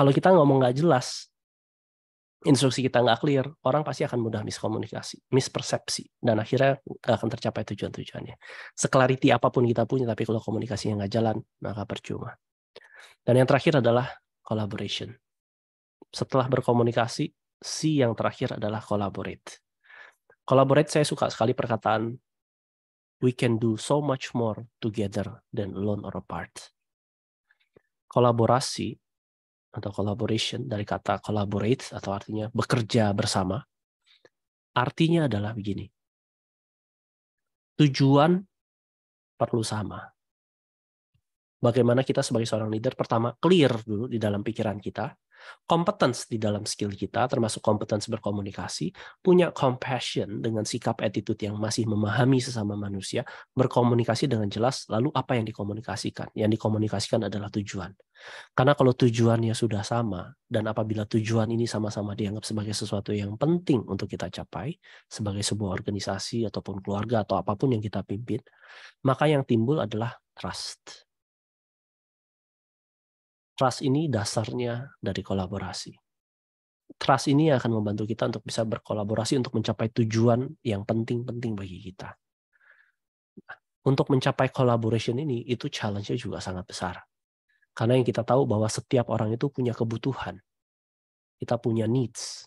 [SPEAKER 2] Kalau kita ngomong nggak jelas, instruksi kita nggak clear, orang pasti akan mudah miskomunikasi, mispersepsi, dan akhirnya nggak akan tercapai tujuan-tujuannya. Seklariti apapun kita punya, tapi kalau komunikasinya nggak jalan, maka percuma. Dan yang terakhir adalah collaboration. Setelah berkomunikasi, si yang terakhir adalah collaborate. Collaborate saya suka sekali perkataan we can do so much more together than alone or apart. Kolaborasi atau collaboration dari kata collaborate atau artinya bekerja bersama. Artinya adalah begini. Tujuan perlu sama. Bagaimana kita sebagai seorang leader pertama clear dulu di dalam pikiran kita kompetensi di dalam skill kita, termasuk kompetensi berkomunikasi, punya compassion dengan sikap attitude yang masih memahami sesama manusia, berkomunikasi dengan jelas, lalu apa yang dikomunikasikan? Yang dikomunikasikan adalah tujuan. Karena kalau tujuannya sudah sama, dan apabila tujuan ini sama-sama dianggap sebagai sesuatu yang penting untuk kita capai, sebagai sebuah organisasi ataupun keluarga atau apapun yang kita pimpin, maka yang timbul adalah trust. Trust ini dasarnya dari kolaborasi. Trust ini akan membantu kita untuk bisa berkolaborasi untuk mencapai tujuan yang penting-penting bagi kita. Untuk mencapai collaboration ini, itu challenge-nya juga sangat besar. Karena yang kita tahu bahwa setiap orang itu punya kebutuhan. Kita punya needs.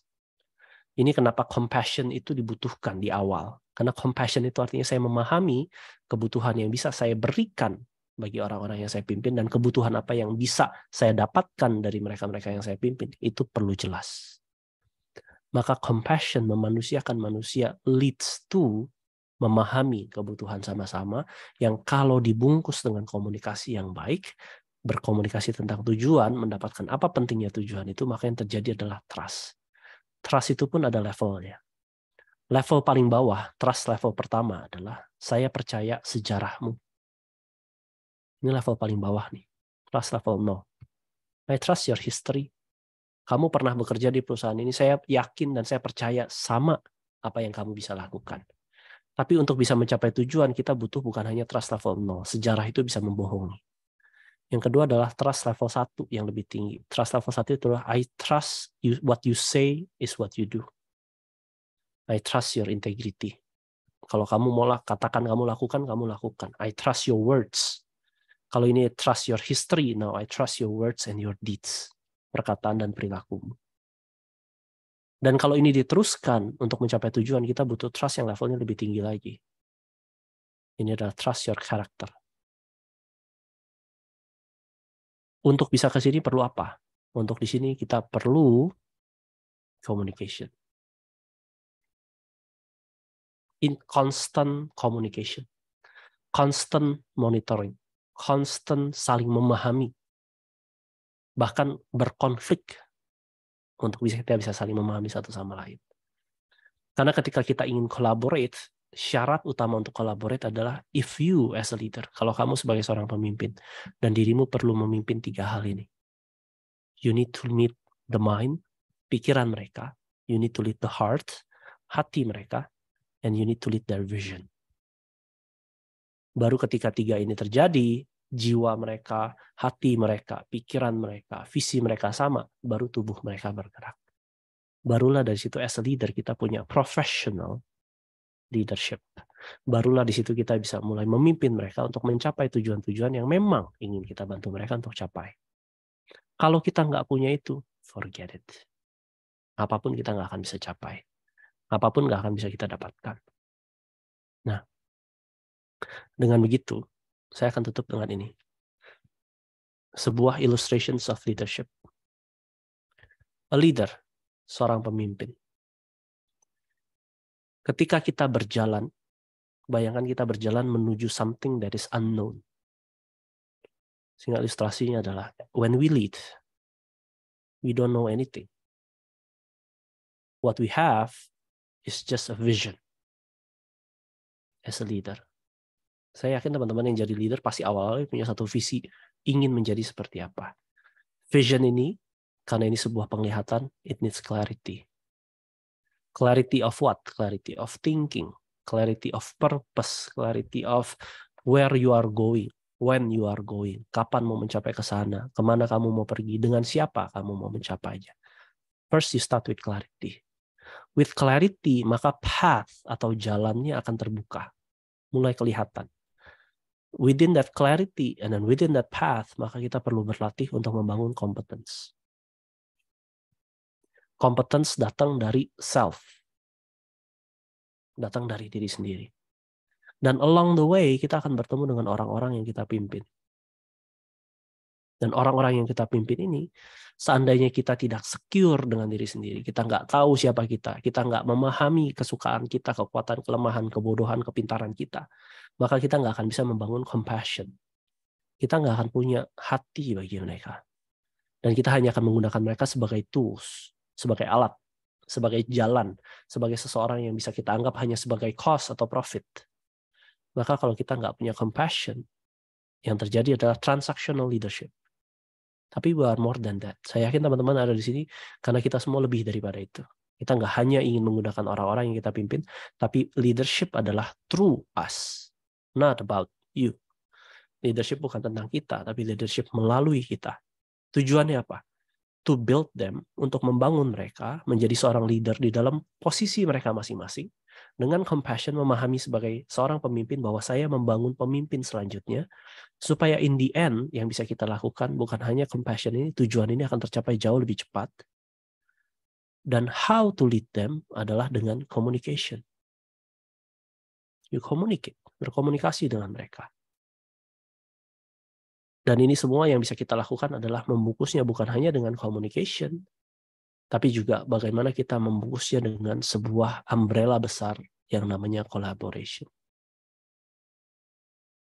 [SPEAKER 2] Ini kenapa compassion itu dibutuhkan di awal. Karena compassion itu artinya saya memahami kebutuhan yang bisa saya berikan bagi orang-orang yang saya pimpin dan kebutuhan apa yang bisa saya dapatkan dari mereka-mereka yang saya pimpin itu perlu jelas. Maka compassion memanusiakan manusia leads to memahami kebutuhan sama-sama yang kalau dibungkus dengan komunikasi yang baik, berkomunikasi tentang tujuan, mendapatkan apa pentingnya tujuan itu, maka yang terjadi adalah trust. Trust itu pun ada levelnya. Level paling bawah, trust level pertama adalah saya percaya sejarahmu, ini level paling bawah nih. Trust level 0. I trust your history. Kamu pernah bekerja di perusahaan ini, saya yakin dan saya percaya sama apa yang kamu bisa lakukan. Tapi untuk bisa mencapai tujuan, kita butuh bukan hanya trust level 0. Sejarah itu bisa membohongi. Yang kedua adalah trust level 1 yang lebih tinggi. Trust level 1 itu adalah I trust you, what you say is what you do. I trust your integrity. Kalau kamu mau katakan kamu lakukan, kamu lakukan. I trust your words. Kalau ini trust your history, now I trust your words and your deeds. Perkataan dan perilakumu. Dan kalau ini diteruskan untuk mencapai tujuan, kita butuh trust yang levelnya lebih tinggi lagi. Ini adalah trust
[SPEAKER 3] your character. Untuk bisa ke sini perlu apa? Untuk di sini kita perlu communication.
[SPEAKER 2] In constant communication. Constant monitoring konstan saling memahami, bahkan berkonflik untuk bisa kita bisa saling memahami satu sama lain. Karena ketika kita ingin collaborate, syarat utama untuk collaborate adalah if you as a leader, kalau kamu sebagai seorang pemimpin dan dirimu perlu memimpin tiga hal ini. You need to lead the mind, pikiran mereka, you need to lead the heart, hati mereka, and you need to lead their vision. Baru ketika tiga ini terjadi, jiwa mereka, hati mereka, pikiran mereka, visi mereka sama, baru tubuh mereka bergerak. Barulah dari situ as a leader kita punya professional leadership. Barulah di situ kita bisa mulai memimpin mereka untuk mencapai tujuan-tujuan yang memang ingin kita bantu mereka untuk capai. Kalau kita nggak punya itu, forget it. Apapun kita nggak akan bisa capai. Apapun nggak akan bisa kita dapatkan. Nah, dengan begitu, saya akan tutup dengan ini. Sebuah illustrations of leadership. A leader, seorang pemimpin. Ketika kita berjalan, bayangkan kita berjalan menuju something that is unknown. Sehingga ilustrasinya adalah, when we lead,
[SPEAKER 3] we don't know anything. What we have
[SPEAKER 2] is just a vision as a leader. Saya yakin teman-teman yang jadi leader pasti awal-awal punya satu visi ingin menjadi seperti apa. Vision ini, karena ini sebuah penglihatan, it needs clarity. Clarity of what? Clarity of thinking, clarity of purpose, clarity of where you are going, when you are going, kapan mau mencapai ke sana, kemana kamu mau pergi, dengan siapa kamu mau mencapainya. First, you start with clarity. With clarity, maka path atau jalannya akan terbuka, mulai kelihatan within that clarity and then within that path, maka kita perlu berlatih untuk membangun competence. Competence datang dari self. Datang dari diri sendiri. Dan along the way, kita akan bertemu dengan orang-orang yang kita pimpin. Dan orang-orang yang kita pimpin ini, seandainya kita tidak secure dengan diri sendiri, kita nggak tahu siapa kita, kita nggak memahami kesukaan kita, kekuatan, kelemahan, kebodohan, kepintaran kita, maka kita nggak akan bisa membangun compassion. Kita nggak akan punya hati bagi mereka. Dan kita hanya akan menggunakan mereka sebagai tools, sebagai alat, sebagai jalan, sebagai seseorang yang bisa kita anggap hanya sebagai cost atau profit. Maka kalau kita nggak punya compassion, yang terjadi adalah transactional leadership tapi we are more than that. Saya yakin teman-teman ada di sini karena kita semua lebih daripada itu. Kita nggak hanya ingin menggunakan orang-orang yang kita pimpin, tapi leadership adalah through us, not about you. Leadership bukan tentang kita, tapi leadership melalui kita. Tujuannya apa? To build them, untuk membangun mereka menjadi seorang leader di dalam posisi mereka masing-masing, dengan compassion memahami sebagai seorang pemimpin bahwa saya membangun pemimpin selanjutnya supaya in the end yang bisa kita lakukan bukan hanya compassion ini tujuan ini akan tercapai jauh lebih cepat dan how to lead them adalah dengan communication you communicate berkomunikasi dengan mereka dan ini semua yang bisa kita lakukan adalah membungkusnya bukan hanya dengan communication tapi juga bagaimana kita membungkusnya dengan sebuah umbrella besar yang namanya collaboration.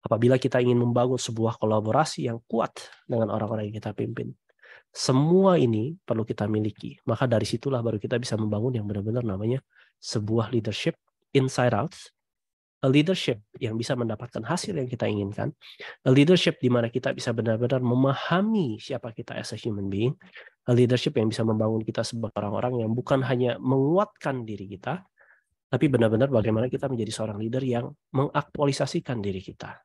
[SPEAKER 2] Apabila kita ingin membangun sebuah kolaborasi yang kuat dengan orang-orang yang kita pimpin, semua ini perlu kita miliki. Maka dari situlah baru kita bisa membangun yang benar-benar namanya sebuah leadership inside out a leadership yang bisa mendapatkan hasil yang kita inginkan, a leadership di mana kita bisa benar-benar memahami siapa kita as a human being, a leadership yang bisa membangun kita sebagai orang-orang yang bukan hanya menguatkan diri kita, tapi benar-benar bagaimana kita menjadi seorang leader yang mengaktualisasikan diri kita.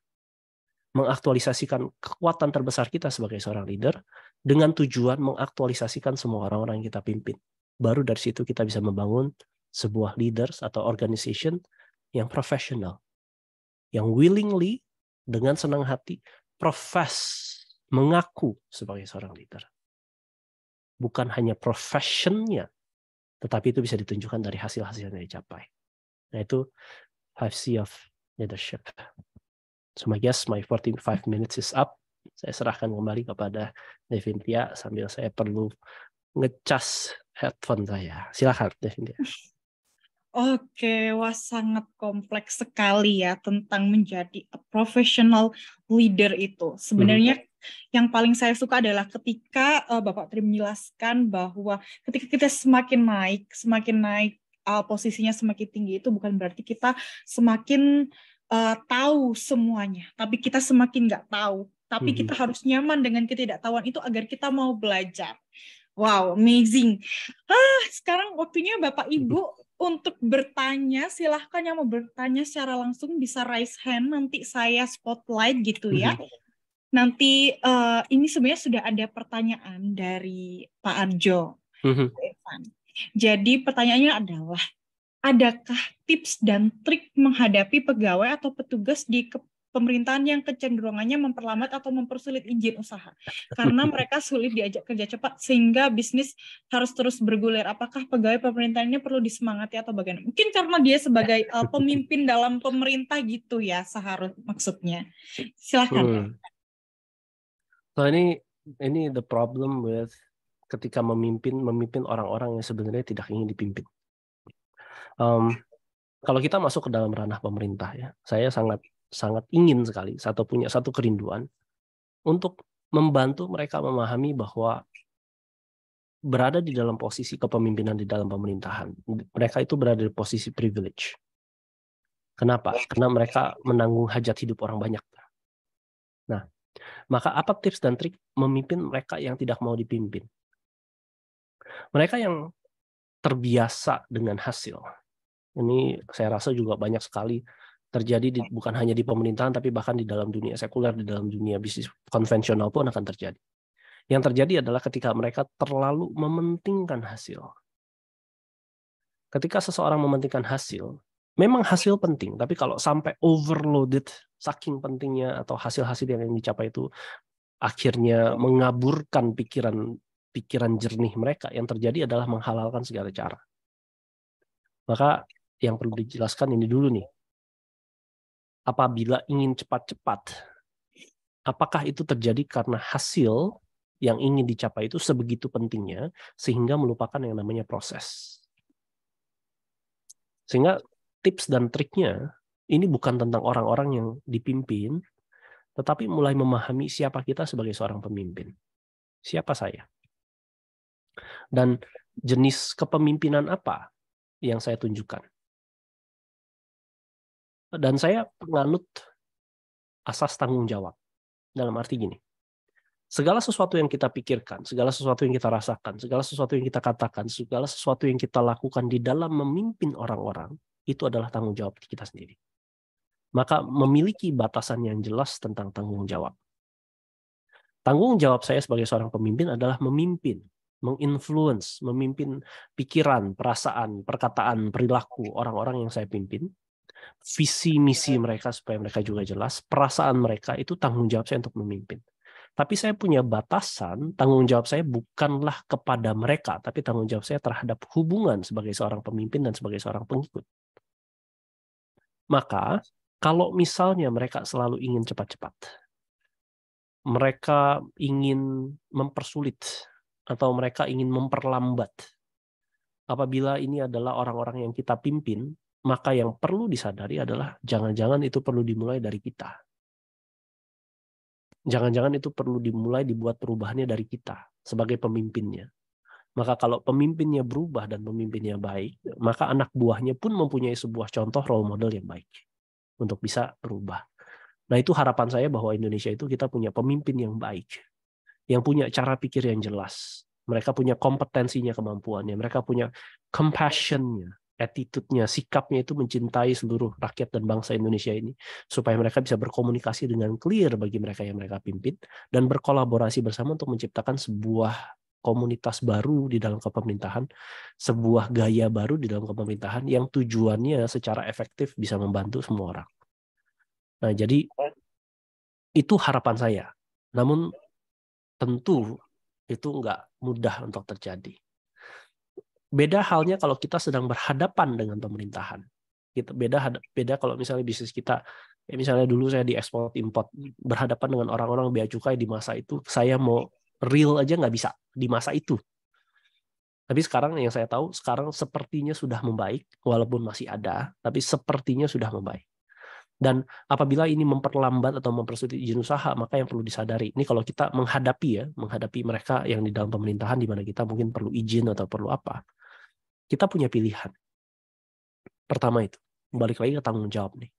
[SPEAKER 2] Mengaktualisasikan kekuatan terbesar kita sebagai seorang leader dengan tujuan mengaktualisasikan semua orang-orang yang kita pimpin. Baru dari situ kita bisa membangun sebuah leaders atau organization yang profesional, yang willingly dengan senang hati profess mengaku sebagai seorang leader. Bukan hanya professionnya, tetapi itu bisa ditunjukkan dari hasil-hasil yang dicapai. Nah itu 5C of leadership. So my guess, my 45 minutes is up. Saya serahkan kembali kepada Devintia sambil saya perlu ngecas headphone saya. Silakan Devintia.
[SPEAKER 1] Oke, wah sangat kompleks sekali ya tentang menjadi a professional leader itu. Sebenarnya hmm yang paling saya suka adalah ketika uh, Bapak Tri menjelaskan bahwa ketika kita semakin naik, semakin naik uh, posisinya semakin tinggi itu bukan berarti kita semakin uh, tahu semuanya, tapi kita semakin nggak tahu. Tapi hmm kita harus nyaman dengan ketidaktahuan itu agar kita mau belajar. Wow, amazing. Ah, sekarang waktunya Bapak hmm. Ibu untuk bertanya silahkan yang mau bertanya secara langsung bisa raise hand nanti saya spotlight gitu ya. Mhm. Nanti uh, ini sebenarnya sudah ada pertanyaan dari Pak Arjo. Mhm. Jadi pertanyaannya adalah adakah tips dan trik menghadapi pegawai atau petugas di ke- pemerintahan yang kecenderungannya memperlambat atau mempersulit izin usaha karena mereka sulit diajak kerja cepat sehingga bisnis harus terus bergulir. Apakah pegawai pemerintah ini perlu disemangati atau bagaimana? Mungkin karena dia sebagai uh, pemimpin dalam pemerintah gitu ya seharus maksudnya. Silahkan.
[SPEAKER 2] So ini ini the problem with ketika memimpin memimpin orang-orang yang sebenarnya tidak ingin dipimpin. Um, kalau kita masuk ke dalam ranah pemerintah ya, saya sangat sangat ingin sekali atau punya satu kerinduan untuk membantu mereka memahami bahwa berada di dalam posisi kepemimpinan di dalam pemerintahan. Mereka itu berada di posisi privilege. Kenapa? Karena mereka menanggung hajat hidup orang banyak. Nah, maka apa tips dan trik memimpin mereka yang tidak mau dipimpin? Mereka yang terbiasa dengan hasil. Ini saya rasa juga banyak sekali terjadi di, bukan hanya di pemerintahan tapi bahkan di dalam dunia sekuler di dalam dunia bisnis konvensional pun akan terjadi. Yang terjadi adalah ketika mereka terlalu mementingkan hasil. Ketika seseorang mementingkan hasil, memang hasil penting, tapi kalau sampai overloaded saking pentingnya atau hasil-hasil yang dicapai itu akhirnya mengaburkan pikiran pikiran jernih mereka yang terjadi adalah menghalalkan segala cara. Maka yang perlu dijelaskan ini dulu nih apabila ingin cepat-cepat, apakah itu terjadi karena hasil yang ingin dicapai itu sebegitu pentingnya sehingga melupakan yang namanya proses. Sehingga tips dan triknya ini bukan tentang orang-orang yang dipimpin, tetapi mulai memahami siapa kita sebagai seorang pemimpin. Siapa saya? Dan jenis kepemimpinan apa yang saya tunjukkan?
[SPEAKER 3] dan saya penganut
[SPEAKER 2] asas tanggung jawab. Dalam arti gini, segala sesuatu yang kita pikirkan, segala sesuatu yang kita rasakan, segala sesuatu yang kita katakan, segala sesuatu yang kita lakukan di dalam memimpin orang-orang, itu adalah tanggung jawab kita sendiri. Maka memiliki batasan yang jelas tentang tanggung jawab. Tanggung jawab saya sebagai seorang pemimpin adalah memimpin, menginfluence, memimpin pikiran, perasaan, perkataan, perilaku orang-orang yang saya pimpin visi misi mereka supaya mereka juga jelas, perasaan mereka itu tanggung jawab saya untuk memimpin. Tapi saya punya batasan, tanggung jawab saya bukanlah kepada mereka, tapi tanggung jawab saya terhadap hubungan sebagai seorang pemimpin dan sebagai seorang pengikut. Maka, kalau misalnya mereka selalu ingin cepat-cepat, mereka ingin mempersulit atau mereka ingin memperlambat apabila ini adalah orang-orang yang kita pimpin, maka yang perlu disadari adalah jangan-jangan itu perlu dimulai dari kita. Jangan-jangan itu perlu dimulai dibuat perubahannya dari kita sebagai pemimpinnya. Maka kalau pemimpinnya berubah dan pemimpinnya baik, maka anak buahnya pun mempunyai sebuah contoh role model yang baik untuk bisa berubah. Nah itu harapan saya bahwa Indonesia itu kita punya pemimpin yang baik, yang punya cara pikir yang jelas, mereka punya kompetensinya kemampuannya, mereka punya compassionnya, attitude-nya, sikapnya itu mencintai seluruh rakyat dan bangsa Indonesia ini supaya mereka bisa berkomunikasi dengan clear bagi mereka yang mereka pimpin dan berkolaborasi bersama untuk menciptakan sebuah komunitas baru di dalam kepemerintahan, sebuah gaya baru di dalam kepemerintahan yang tujuannya secara efektif bisa membantu semua orang. Nah, jadi itu harapan saya. Namun tentu itu nggak mudah untuk terjadi. Beda halnya kalau kita sedang berhadapan dengan pemerintahan. Gitu. Beda beda kalau misalnya bisnis kita ya misalnya dulu saya di ekspor import berhadapan dengan orang-orang bea cukai di masa itu saya mau real aja nggak bisa di masa itu tapi sekarang yang saya tahu sekarang sepertinya sudah membaik walaupun masih ada tapi sepertinya sudah membaik dan apabila ini memperlambat atau mempersulit izin usaha maka yang perlu disadari ini kalau kita menghadapi ya menghadapi mereka yang di dalam pemerintahan di mana kita mungkin perlu izin atau perlu apa kita punya pilihan. Pertama itu, balik lagi ke tanggung jawab nih.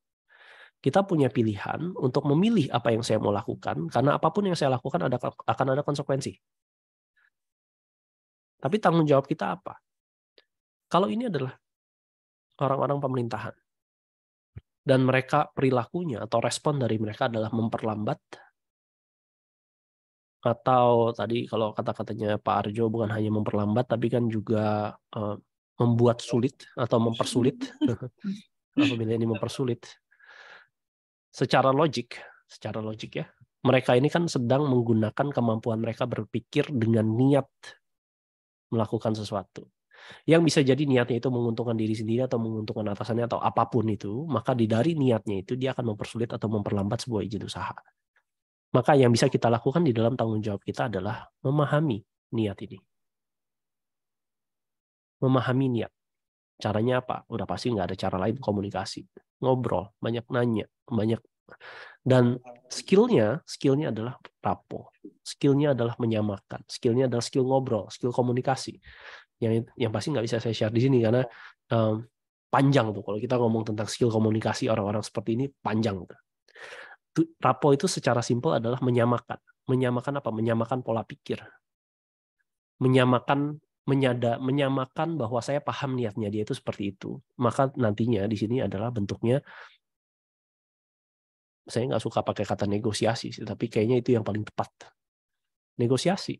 [SPEAKER 2] Kita punya pilihan untuk memilih apa yang saya mau lakukan, karena apapun yang saya lakukan ada, akan ada konsekuensi. Tapi tanggung jawab kita apa? Kalau ini adalah orang-orang pemerintahan, dan mereka perilakunya atau respon dari mereka adalah memperlambat atau tadi kalau kata-katanya Pak Arjo bukan hanya memperlambat tapi kan juga eh, membuat sulit atau mempersulit apabila ini mempersulit secara logik secara logik ya mereka ini kan sedang menggunakan kemampuan mereka berpikir dengan niat melakukan sesuatu yang bisa jadi niatnya itu menguntungkan diri sendiri atau menguntungkan atasannya atau apapun itu maka di dari niatnya itu dia akan mempersulit atau memperlambat sebuah izin usaha maka yang bisa kita lakukan di dalam tanggung jawab kita adalah memahami niat ini memahaminya. Caranya apa? Udah pasti nggak ada cara lain komunikasi. Ngobrol, banyak nanya, banyak dan skillnya, skillnya adalah rapo, skillnya adalah menyamakan, skillnya adalah skill ngobrol, skill komunikasi. Yang yang pasti nggak bisa saya share di sini karena um, panjang tuh. Kalau kita ngomong tentang skill komunikasi orang-orang seperti ini panjang tuh. Rapo itu secara simpel adalah menyamakan, menyamakan apa? Menyamakan pola pikir, menyamakan menyada, menyamakan bahwa saya paham niatnya dia itu seperti itu. Maka nantinya di sini adalah bentuknya saya nggak suka pakai kata negosiasi sih, tapi kayaknya itu yang paling tepat. Negosiasi.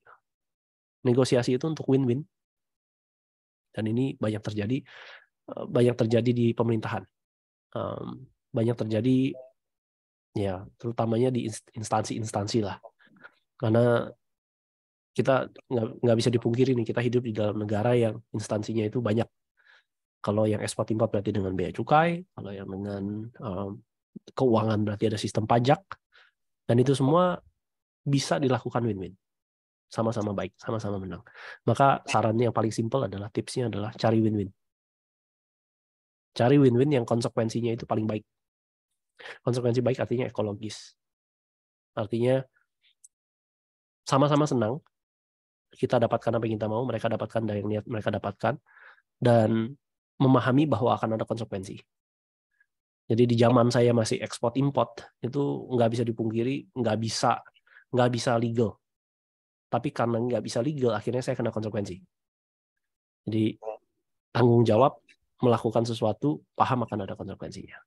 [SPEAKER 2] Negosiasi itu untuk win-win. Dan ini banyak terjadi eh, banyak terjadi di pemerintahan. banyak terjadi ya terutamanya di instansi-instansi lah. Karena kita nggak bisa dipungkiri nih kita hidup di dalam negara yang instansinya itu banyak. Kalau yang ekspor impor berarti dengan bea cukai, kalau yang dengan um, keuangan berarti ada sistem pajak, dan itu semua bisa dilakukan win-win, sama-sama baik, sama-sama menang. Maka sarannya yang paling simpel adalah tipsnya adalah cari win-win. Cari win-win yang konsekuensinya itu paling baik. Konsekuensi baik artinya ekologis, artinya sama-sama senang, kita dapatkan apa yang kita mau, mereka dapatkan dari yang niat mereka dapatkan, dan memahami bahwa akan ada konsekuensi. Jadi di zaman saya masih ekspor import itu nggak bisa dipungkiri, nggak bisa nggak bisa legal. Tapi karena nggak bisa legal, akhirnya saya kena konsekuensi. Jadi tanggung jawab melakukan sesuatu, paham akan ada konsekuensinya.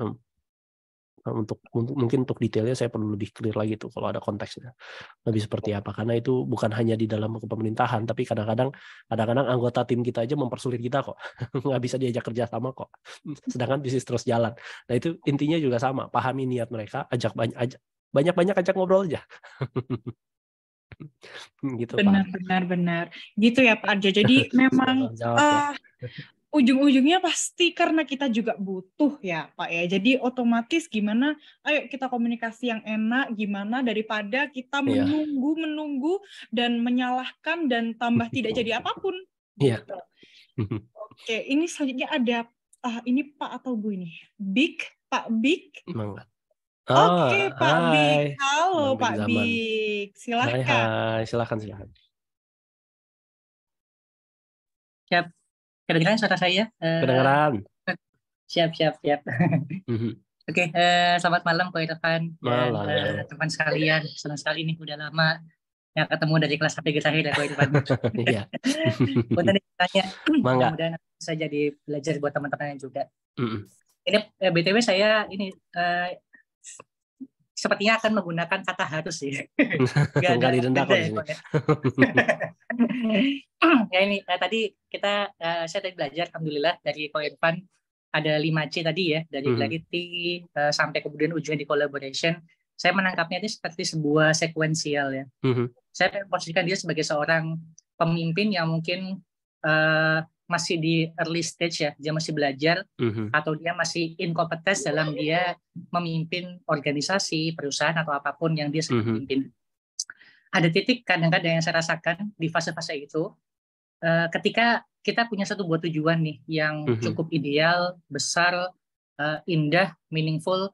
[SPEAKER 2] Hmm untuk mungkin untuk detailnya saya perlu lebih clear lagi tuh kalau ada konteksnya lebih seperti apa karena itu bukan hanya di dalam kepemerintahan tapi kadang-kadang kadang-kadang anggota tim kita aja mempersulit kita kok nggak bisa diajak kerja sama kok sedangkan bisnis terus jalan nah itu intinya juga sama pahami niat mereka ajak banyak ajak banyak-banyak ajak ngobrol aja gitu benar
[SPEAKER 1] benar benar gitu ya Pak Arjo jadi memang ujung-ujungnya pasti karena kita juga butuh ya Pak ya. Jadi otomatis gimana ayo kita komunikasi yang enak gimana daripada kita iya. menunggu menunggu menunggu dan menyalahkan dan tambah tidak jadi apapun. Iya. Gitu. Oke, ini selanjutnya ada ah ini Pak atau Bu ini? Big, Pak Big.
[SPEAKER 2] Mangga.
[SPEAKER 3] Oh, Oke, okay,
[SPEAKER 1] ah, Pak hai. Big. Halo Bang Pak Big, Big. silakan Hai,
[SPEAKER 2] hai. Silahkan, silahkan.
[SPEAKER 3] Siap kedengeran suara saya? Uh, kedengeran.
[SPEAKER 4] Siap, siap, siap. Oke, okay, uh, eh, selamat malam Pak Irfan Malam. uh, teman sekalian. Senang sekali ini udah lama nggak ketemu dari kelas kita saya dan itu Irfan.
[SPEAKER 3] Iya. Untuk
[SPEAKER 4] tanya, mudah-mudahan bisa jadi belajar buat teman-teman yang juga. Mm-hmm. Ini uh, BTW saya ini uh, sepertinya akan menggunakan kata harus ya.
[SPEAKER 3] Enggak ada didenda kok.
[SPEAKER 4] ya ini nah, tadi kita uh, saya tadi belajar alhamdulillah dari Koirfan ada 5 C tadi ya dari hmm. uh, sampai kemudian ujungnya di collaboration. Saya menangkapnya itu seperti sebuah sekuensial ya. Hmm. Saya posisikan dia sebagai seorang pemimpin yang mungkin uh, masih di early stage ya, dia masih belajar mm-hmm. atau dia masih incompetent dalam dia memimpin organisasi, perusahaan atau apapun yang dia sedang mm-hmm. pimpin. Ada titik kadang-kadang yang saya rasakan di fase-fase itu eh, ketika kita punya satu buat tujuan nih yang mm-hmm. cukup ideal, besar, eh, indah, meaningful,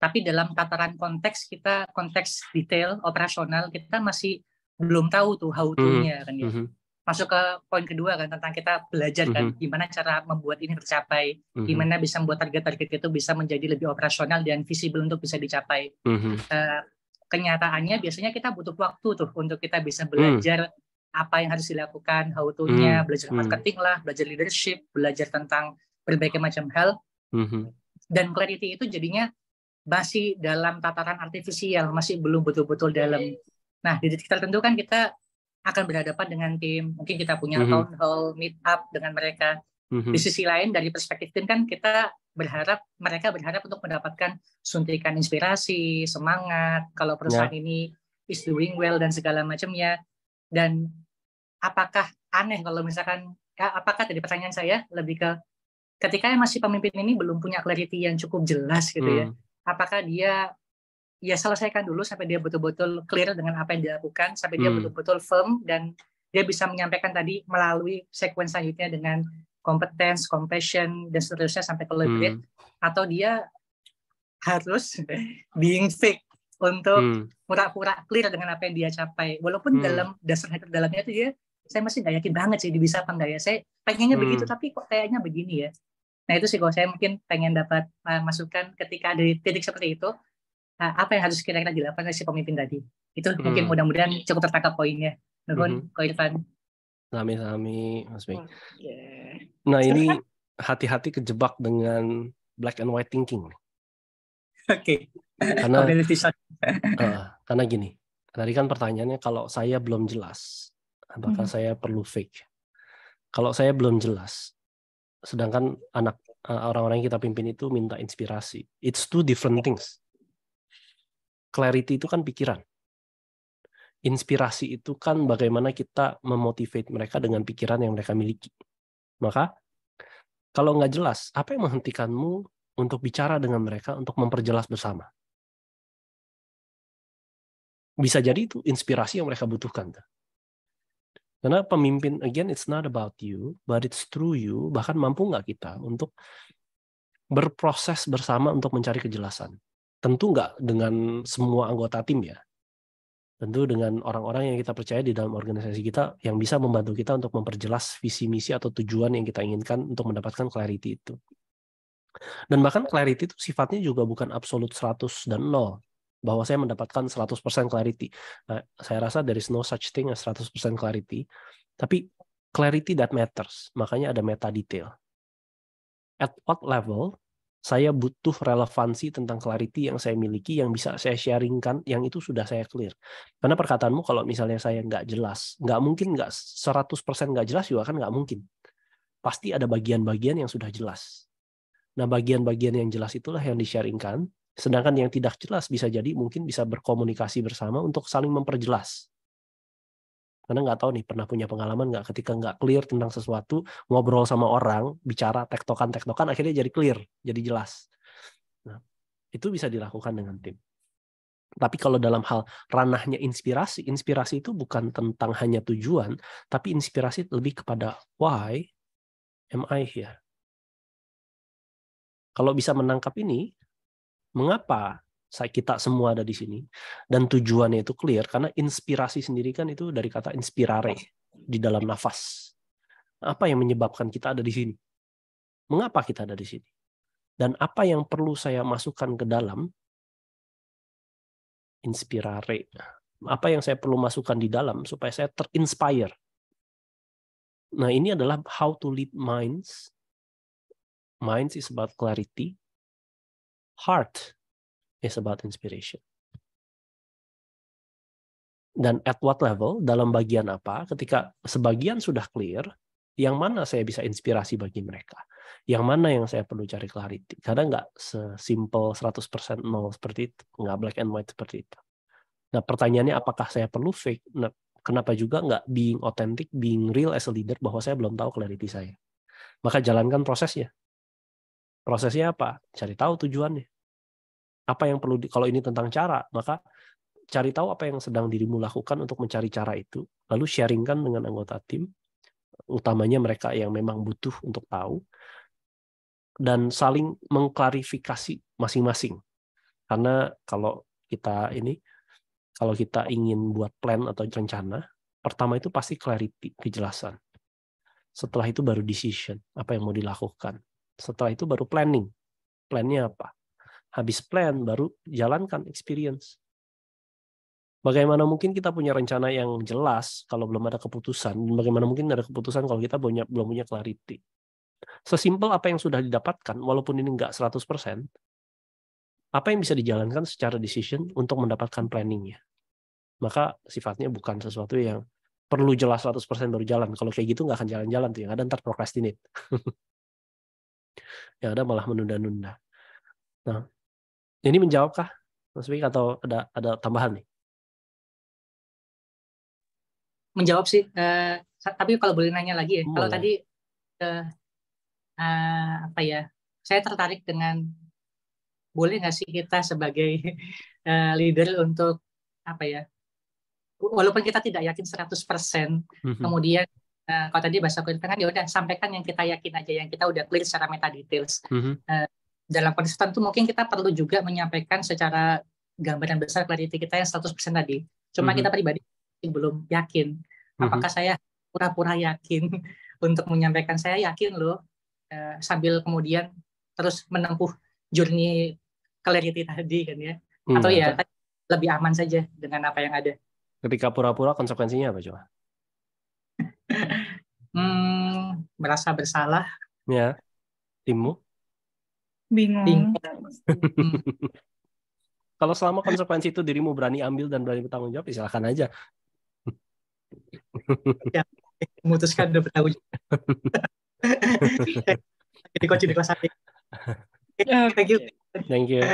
[SPEAKER 4] tapi dalam tataran konteks kita konteks detail operasional kita masih belum tahu tuh how to-nya mm-hmm. kan ya. Mm-hmm masuk ke poin kedua kan tentang kita belajar kan mm -hmm. gimana cara membuat ini tercapai, mm -hmm. gimana bisa membuat target-target itu bisa menjadi lebih operasional dan visible untuk bisa dicapai. Mm -hmm. uh, kenyataannya biasanya kita butuh waktu tuh untuk kita bisa hmm. belajar mm. apa yang harus dilakukan, how to-nya, mm. belajar hmm. marketing lah, belajar leadership, belajar tentang berbagai macam hal. Mm -hmm. Dan clarity itu jadinya masih dalam tataran artifisial, masih belum betul-betul dalam. Nah, di titik tertentu kan kita akan berhadapan dengan tim. Mungkin kita punya mm -hmm. town hall, meet up dengan mereka. Mm -hmm. Di sisi lain dari perspektif tim kan kita berharap mereka berharap untuk mendapatkan suntikan inspirasi, semangat kalau ya. perusahaan yeah. ini is doing well dan segala macamnya. Dan apakah aneh kalau misalkan ya, apakah tadi pertanyaan saya lebih ke ketika masih pemimpin ini belum punya clarity yang cukup jelas gitu mm. ya. Hmm. Apakah dia ya selesaikan dulu sampai dia betul-betul clear dengan apa yang dilakukan sampai dia hmm. betul-betul firm dan dia bisa menyampaikan tadi melalui sequence selanjutnya dengan kompetensi, compassion dan seterusnya sampai ke hmm. atau dia harus being fake untuk hmm. pura-pura hmm. clear dengan apa yang dia capai walaupun hmm. dalam dasar hati dalamnya itu dia saya masih nggak yakin banget sih bisa apa enggak ya saya pengennya hmm. begitu tapi kok kayaknya begini ya nah itu sih kalau saya mungkin pengen dapat masukkan eh, masukan ketika ada titik seperti itu Nah, apa yang harus kira-kira dilakukan oleh si pemimpin tadi. Itu hmm. mungkin mudah-mudahan cukup tertangkap poinnya. Nuhun, hmm. Ko Irfan.
[SPEAKER 2] Sami-sami, Mas Oh, yeah. Nah ini hati-hati kejebak dengan black and white thinking. Oke. Okay. Karena uh, karena gini, tadi kan pertanyaannya kalau saya belum jelas, apakah hmm. saya perlu fake? Kalau saya belum jelas, sedangkan anak eh, orang-orang yang kita pimpin itu minta inspirasi. It's two different things clarity itu kan pikiran. Inspirasi itu kan bagaimana kita memotivate mereka dengan pikiran yang mereka miliki. Maka kalau nggak jelas, apa yang menghentikanmu untuk bicara dengan mereka untuk memperjelas bersama? Bisa jadi itu inspirasi yang mereka butuhkan. Karena pemimpin, again, it's not about you, but it's through you. Bahkan mampu nggak kita untuk berproses bersama untuk mencari kejelasan tentu nggak dengan semua anggota tim ya tentu dengan orang-orang yang kita percaya di dalam organisasi kita yang bisa membantu kita untuk memperjelas visi misi atau tujuan yang kita inginkan untuk mendapatkan clarity itu. Dan bahkan clarity itu sifatnya juga bukan absolut 100 dan 0 bahwa saya mendapatkan 100% clarity. Nah, saya rasa there is no such thing as 100% clarity. Tapi clarity that matters. Makanya ada meta detail. At what level saya butuh relevansi tentang clarity yang saya miliki, yang bisa saya sharingkan, yang itu sudah saya clear. Karena perkataanmu kalau misalnya saya nggak jelas, nggak mungkin nggak 100% nggak jelas juga kan nggak mungkin. Pasti ada bagian-bagian yang sudah jelas. Nah bagian-bagian yang jelas itulah yang disharingkan, sedangkan yang tidak jelas bisa jadi mungkin bisa berkomunikasi bersama untuk saling memperjelas karena nggak tahu nih pernah punya pengalaman nggak ketika nggak clear tentang sesuatu ngobrol sama orang bicara tektokan tektokan akhirnya jadi clear jadi jelas nah itu bisa dilakukan dengan tim tapi kalau dalam hal ranahnya inspirasi inspirasi itu bukan tentang hanya tujuan tapi inspirasi lebih kepada why am I here kalau bisa menangkap ini mengapa saya kita semua ada di sini dan tujuannya itu clear karena inspirasi sendiri kan itu dari kata inspirare di dalam nafas apa yang menyebabkan kita ada di sini mengapa kita ada di sini dan apa yang perlu saya masukkan ke dalam inspirare apa yang saya perlu masukkan di dalam supaya saya terinspire nah ini adalah how to lead minds
[SPEAKER 3] minds is about clarity heart is about inspiration.
[SPEAKER 2] Dan at what level, dalam bagian apa, ketika sebagian sudah clear, yang mana saya bisa inspirasi bagi mereka, yang mana yang saya perlu cari clarity. Karena nggak sesimpel 100% nol seperti itu, nggak black and white seperti itu. Nah pertanyaannya apakah saya perlu fake? Nah, kenapa juga nggak being authentic, being real as a leader bahwa saya belum tahu clarity saya. Maka jalankan prosesnya. Prosesnya apa? Cari tahu tujuannya apa yang perlu di, kalau ini tentang cara maka cari tahu apa yang sedang dirimu lakukan untuk mencari cara itu lalu sharingkan dengan anggota tim utamanya mereka yang memang butuh untuk tahu dan saling mengklarifikasi masing-masing karena kalau kita ini kalau kita ingin buat plan atau rencana pertama itu pasti clarity kejelasan setelah itu baru decision apa yang mau dilakukan setelah itu baru planning plannya apa habis plan baru jalankan experience. Bagaimana mungkin kita punya rencana yang jelas kalau belum ada keputusan? Bagaimana mungkin ada keputusan kalau kita punya, belum punya clarity? Sesimpel apa yang sudah didapatkan, walaupun ini nggak 100%, apa yang bisa dijalankan secara decision untuk mendapatkan planningnya? Maka sifatnya bukan sesuatu yang perlu jelas 100% baru jalan. Kalau kayak gitu nggak akan jalan-jalan tuh. Yang ada ntar procrastinate. yang ada malah menunda-nunda. Nah, ini menjawabkah Mas Wik atau ada ada tambahan nih?
[SPEAKER 4] Menjawab sih, eh, tapi kalau boleh nanya lagi ya. Oh, boleh. Kalau tadi eh, eh, apa ya? Saya tertarik dengan boleh nggak sih kita sebagai eh, leader untuk apa ya? Walaupun kita tidak yakin 100%, mm-hmm. kemudian eh, kalau tadi bahasa kulit kan ya udah sampaikan yang kita yakin aja, yang kita udah clear secara meta details. Mm-hmm. Eh, dalam kondisi tertentu mungkin kita perlu juga menyampaikan secara gambaran besar clarity kita yang 100% tadi. Cuma mm -hmm. kita pribadi belum yakin. Mm-hmm. Apakah mm -hmm. saya pura-pura yakin untuk menyampaikan saya yakin loh eh, sambil kemudian terus menempuh journey clarity tadi kan ya. Hmm. Atau ya lebih aman saja dengan apa yang ada.
[SPEAKER 2] Ketika pura-pura konsekuensinya apa coba?
[SPEAKER 4] hmm, merasa bersalah.
[SPEAKER 2] Ya. Timmu?
[SPEAKER 4] bingung. bingung. Kalau selama
[SPEAKER 2] konsekuensi itu dirimu berani ambil dan berani bertanggung jawab, ya silahkan aja.
[SPEAKER 4] ya, memutuskan dan bertanggung jawab. Jadi kunci di kelas ya, Thank you. Thank you.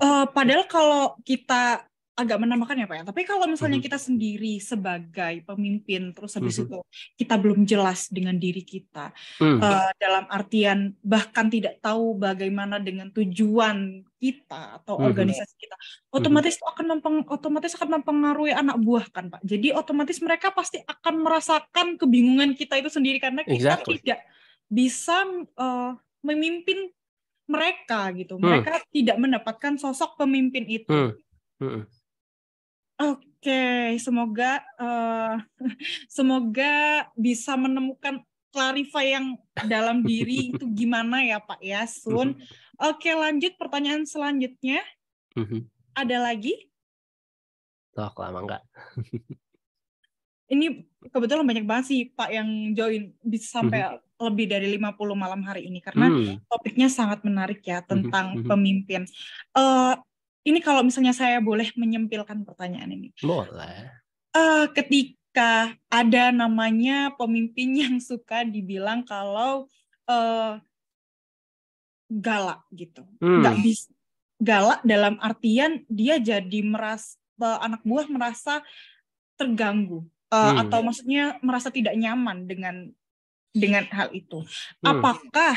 [SPEAKER 4] Uh, padahal kalau
[SPEAKER 1] kita agak menambahkan ya Pak ya. Tapi kalau misalnya mm-hmm. kita sendiri sebagai pemimpin terus habis mm -hmm. itu kita belum jelas dengan diri kita mm. uh, dalam artian bahkan tidak tahu bagaimana dengan tujuan kita atau mm -hmm. organisasi kita, mm-hmm. otomatis mm -hmm. akan mempeng otomatis akan mempengaruhi anak buah kan Pak. Jadi otomatis mereka pasti akan merasakan kebingungan kita itu sendiri karena kita exactly. tidak bisa uh, memimpin mereka gitu. Mm. Mereka tidak mendapatkan sosok pemimpin itu. Mm Oke, okay. semoga uh, semoga bisa menemukan clarify yang dalam diri itu gimana ya Pak ya Sun. Mm-hmm. Oke okay, lanjut pertanyaan selanjutnya. Mm-hmm. Ada lagi?
[SPEAKER 3] Toh lama enggak.
[SPEAKER 1] ini kebetulan banyak banget sih Pak yang join bisa sampai mm-hmm. lebih dari 50 malam hari ini karena mm. topiknya sangat menarik ya mm-hmm. tentang mm-hmm. pemimpin. Uh, ini kalau misalnya saya boleh menyempilkan pertanyaan ini.
[SPEAKER 3] Boleh.
[SPEAKER 1] Uh, ketika ada namanya pemimpin yang suka dibilang kalau uh, galak gitu, hmm. nggak bisa galak dalam artian dia jadi merasa eh, anak buah merasa terganggu uh, hmm. atau maksudnya merasa tidak nyaman dengan dengan hal itu. Hmm. Apakah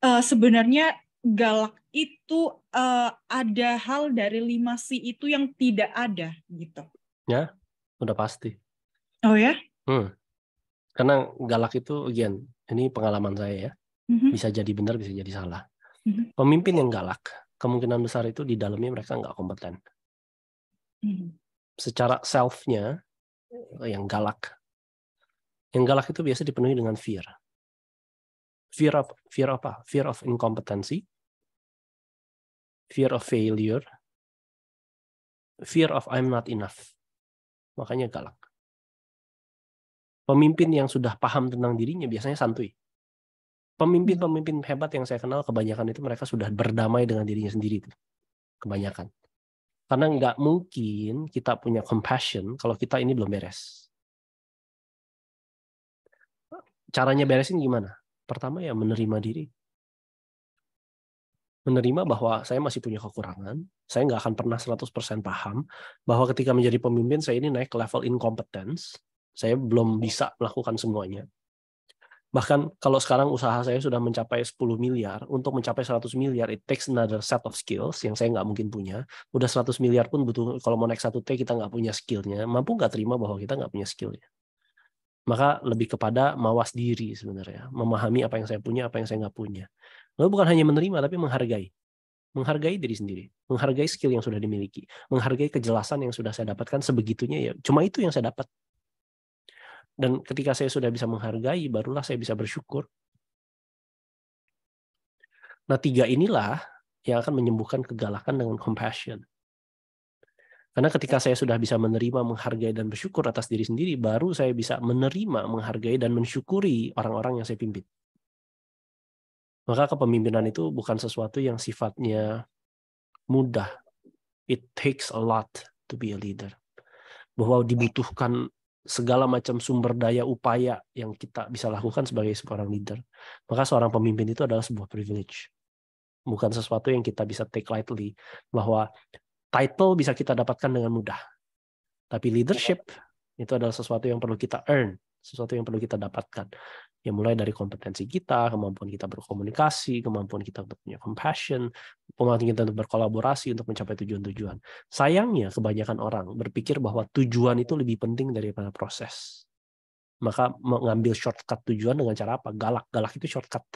[SPEAKER 1] uh, sebenarnya galak itu uh, ada hal dari lima si itu yang tidak ada gitu.
[SPEAKER 2] Ya, udah pasti. Oh ya? Hmm. Karena galak itu, again, ini pengalaman saya ya. Mm-hmm. Bisa jadi benar, bisa jadi salah. Mm-hmm. Pemimpin yang galak, kemungkinan besar itu di dalamnya mereka nggak kompeten. Mm-hmm. Secara self-nya, yang galak. Yang galak itu biasa dipenuhi dengan fear. Fear of fear apa? Fear of incompetency, fear of failure, fear of I'm not enough. Makanya galak. Pemimpin yang sudah paham tentang dirinya biasanya santuy. Pemimpin-pemimpin hmm. hebat yang saya kenal kebanyakan itu mereka sudah berdamai dengan dirinya sendiri itu. Kebanyakan. Karena nggak mungkin kita punya compassion kalau kita ini belum beres. Caranya beresin gimana? Pertama ya menerima diri menerima bahwa saya masih punya kekurangan, saya nggak akan pernah 100% paham, bahwa ketika menjadi pemimpin saya ini naik ke level incompetence, saya belum bisa melakukan semuanya. Bahkan kalau sekarang usaha saya sudah mencapai 10 miliar, untuk mencapai 100 miliar, it takes another set of skills yang saya nggak mungkin punya. Udah 100 miliar pun butuh, kalau mau naik 1T kita nggak punya skillnya, mampu nggak terima bahwa kita nggak punya skillnya. Maka lebih kepada mawas diri sebenarnya, memahami apa yang saya punya, apa yang saya nggak punya Lalu bukan hanya menerima, tapi menghargai. Menghargai diri sendiri. Menghargai skill yang sudah dimiliki. Menghargai kejelasan yang sudah saya dapatkan sebegitunya. ya Cuma itu yang saya dapat. Dan ketika saya sudah bisa menghargai, barulah saya bisa bersyukur. Nah, tiga inilah yang akan menyembuhkan kegalakan dengan compassion. Karena ketika saya sudah bisa menerima, menghargai, dan bersyukur atas diri sendiri, baru saya bisa menerima, menghargai, dan mensyukuri orang-orang yang saya pimpin. Maka kepemimpinan itu bukan sesuatu yang sifatnya mudah. It takes a lot to be a leader. Bahwa dibutuhkan segala macam sumber daya upaya yang kita bisa lakukan sebagai seorang leader. Maka seorang pemimpin itu adalah sebuah privilege. Bukan sesuatu yang kita bisa take lightly. Bahwa title bisa kita dapatkan dengan mudah. Tapi leadership itu adalah sesuatu yang perlu kita earn sesuatu yang perlu kita dapatkan. Ya mulai dari kompetensi kita, kemampuan kita berkomunikasi, kemampuan kita untuk punya compassion, kemampuan kita untuk berkolaborasi untuk mencapai tujuan-tujuan. Sayangnya kebanyakan orang berpikir bahwa tujuan itu lebih penting daripada proses. Maka mengambil shortcut tujuan dengan cara apa? Galak. Galak itu shortcut.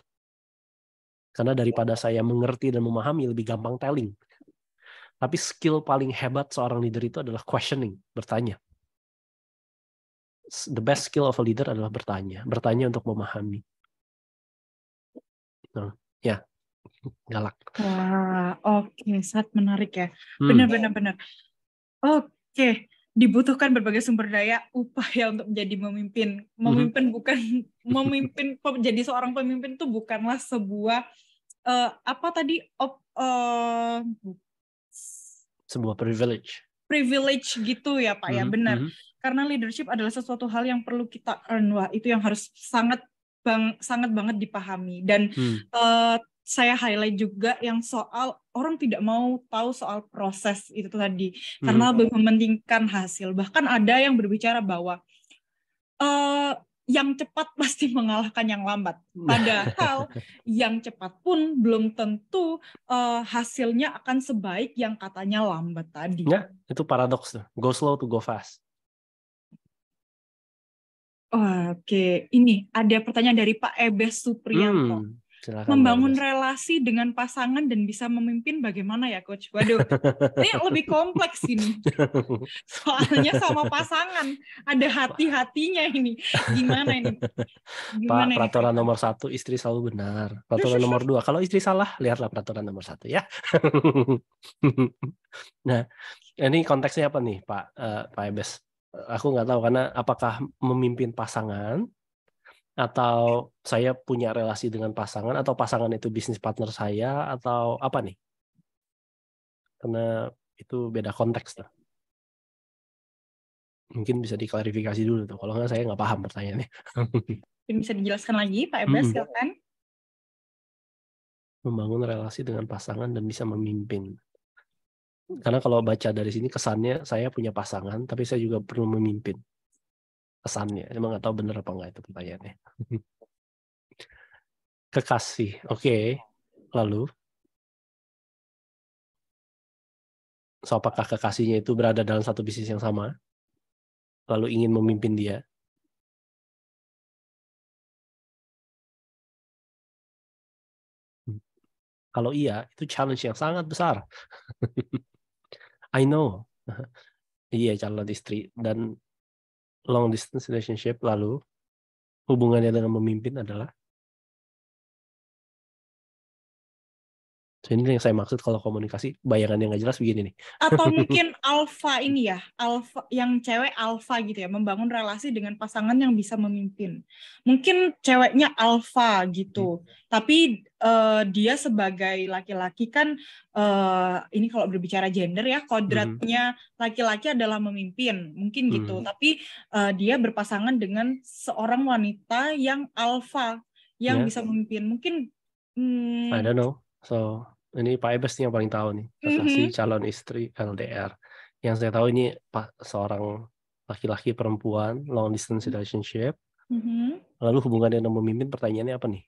[SPEAKER 2] Karena daripada saya mengerti dan memahami lebih gampang telling. Tapi skill paling hebat seorang leader itu adalah questioning, bertanya the best skill of a leader adalah bertanya, bertanya untuk memahami. Nah, ya, galak.
[SPEAKER 1] Wah, oke, okay. sangat menarik ya. Benar, hmm. benar, Oke, okay. dibutuhkan berbagai sumber daya upaya untuk menjadi memimpin. Memimpin hmm. bukan memimpin, jadi seorang pemimpin itu bukanlah sebuah uh, apa tadi op, uh,
[SPEAKER 2] sebuah privilege.
[SPEAKER 1] Privilege gitu ya, Pak hmm. ya, mm-hmm. benar. Hmm karena leadership adalah sesuatu hal yang perlu kita earn wah itu yang harus sangat bang sangat banget dipahami dan hmm. uh, saya highlight juga yang soal orang tidak mau tahu soal proses itu tadi karena hmm. lebih mementingkan hasil bahkan ada yang berbicara bahwa uh, yang cepat pasti mengalahkan yang lambat. Hmm. Padahal yang cepat pun belum tentu uh, hasilnya akan sebaik yang katanya lambat tadi. Ya,
[SPEAKER 2] itu paradoks tuh. Go slow to go fast.
[SPEAKER 1] Oke, ini ada pertanyaan dari Pak Ebes Supriyanto.
[SPEAKER 2] Hmm, silakan,
[SPEAKER 3] Membangun
[SPEAKER 1] Ebes. relasi dengan pasangan dan bisa memimpin bagaimana ya, Coach? Waduh, ini lebih kompleks ini. Soalnya sama pasangan ada hati-hatinya ini. Gimana ini? Gimana Pak, ini? peraturan
[SPEAKER 2] nomor satu istri selalu benar. Peraturan nomor dua, kalau istri salah, lihatlah peraturan nomor satu ya. nah, ini konteksnya apa nih, Pak uh, Pak Ebes? aku nggak tahu karena apakah memimpin pasangan atau saya punya relasi dengan pasangan atau pasangan itu bisnis partner saya atau apa nih karena itu beda konteks lah. mungkin bisa diklarifikasi dulu tuh kalau nggak saya nggak paham pertanyaannya
[SPEAKER 1] mungkin bisa dijelaskan lagi Pak Ebra hmm.
[SPEAKER 2] membangun relasi dengan pasangan dan bisa memimpin karena kalau baca dari sini kesannya saya punya pasangan, tapi saya juga perlu memimpin. Kesannya, emang nggak tahu benar apa nggak itu pertanyaannya. Kekasih, oke. Okay.
[SPEAKER 3] Lalu, so apakah kekasihnya itu berada dalam satu bisnis yang sama? Lalu ingin memimpin dia,
[SPEAKER 2] hmm. Kalau iya, itu challenge yang sangat besar. I know iya calon istri dan long distance relationship lalu
[SPEAKER 3] hubungannya dengan memimpin adalah
[SPEAKER 2] So ini yang saya maksud kalau komunikasi bayangan yang nggak jelas begini nih.
[SPEAKER 3] Atau mungkin
[SPEAKER 1] alfa ini ya, alfa yang cewek alfa gitu ya, membangun relasi dengan pasangan yang bisa memimpin. Mungkin ceweknya alfa gitu, hmm. tapi uh, dia sebagai laki-laki kan uh, ini kalau berbicara gender ya, kodratnya hmm. laki-laki hmm. adalah memimpin, mungkin gitu. Hmm. Tapi uh, dia berpasangan dengan seorang wanita yang alfa yang yeah. bisa memimpin. Mungkin hmm, I don't
[SPEAKER 2] know. So ini Pak Ebes nih yang paling tahu nih prestasi mhm. mm -hmm. calon istri LDR. Yang saya tahu ini pak seorang laki-laki perempuan long distance mhm. relationship. Mm -hmm. Lalu hubungan dengan memimpin pertanyaannya apa nih?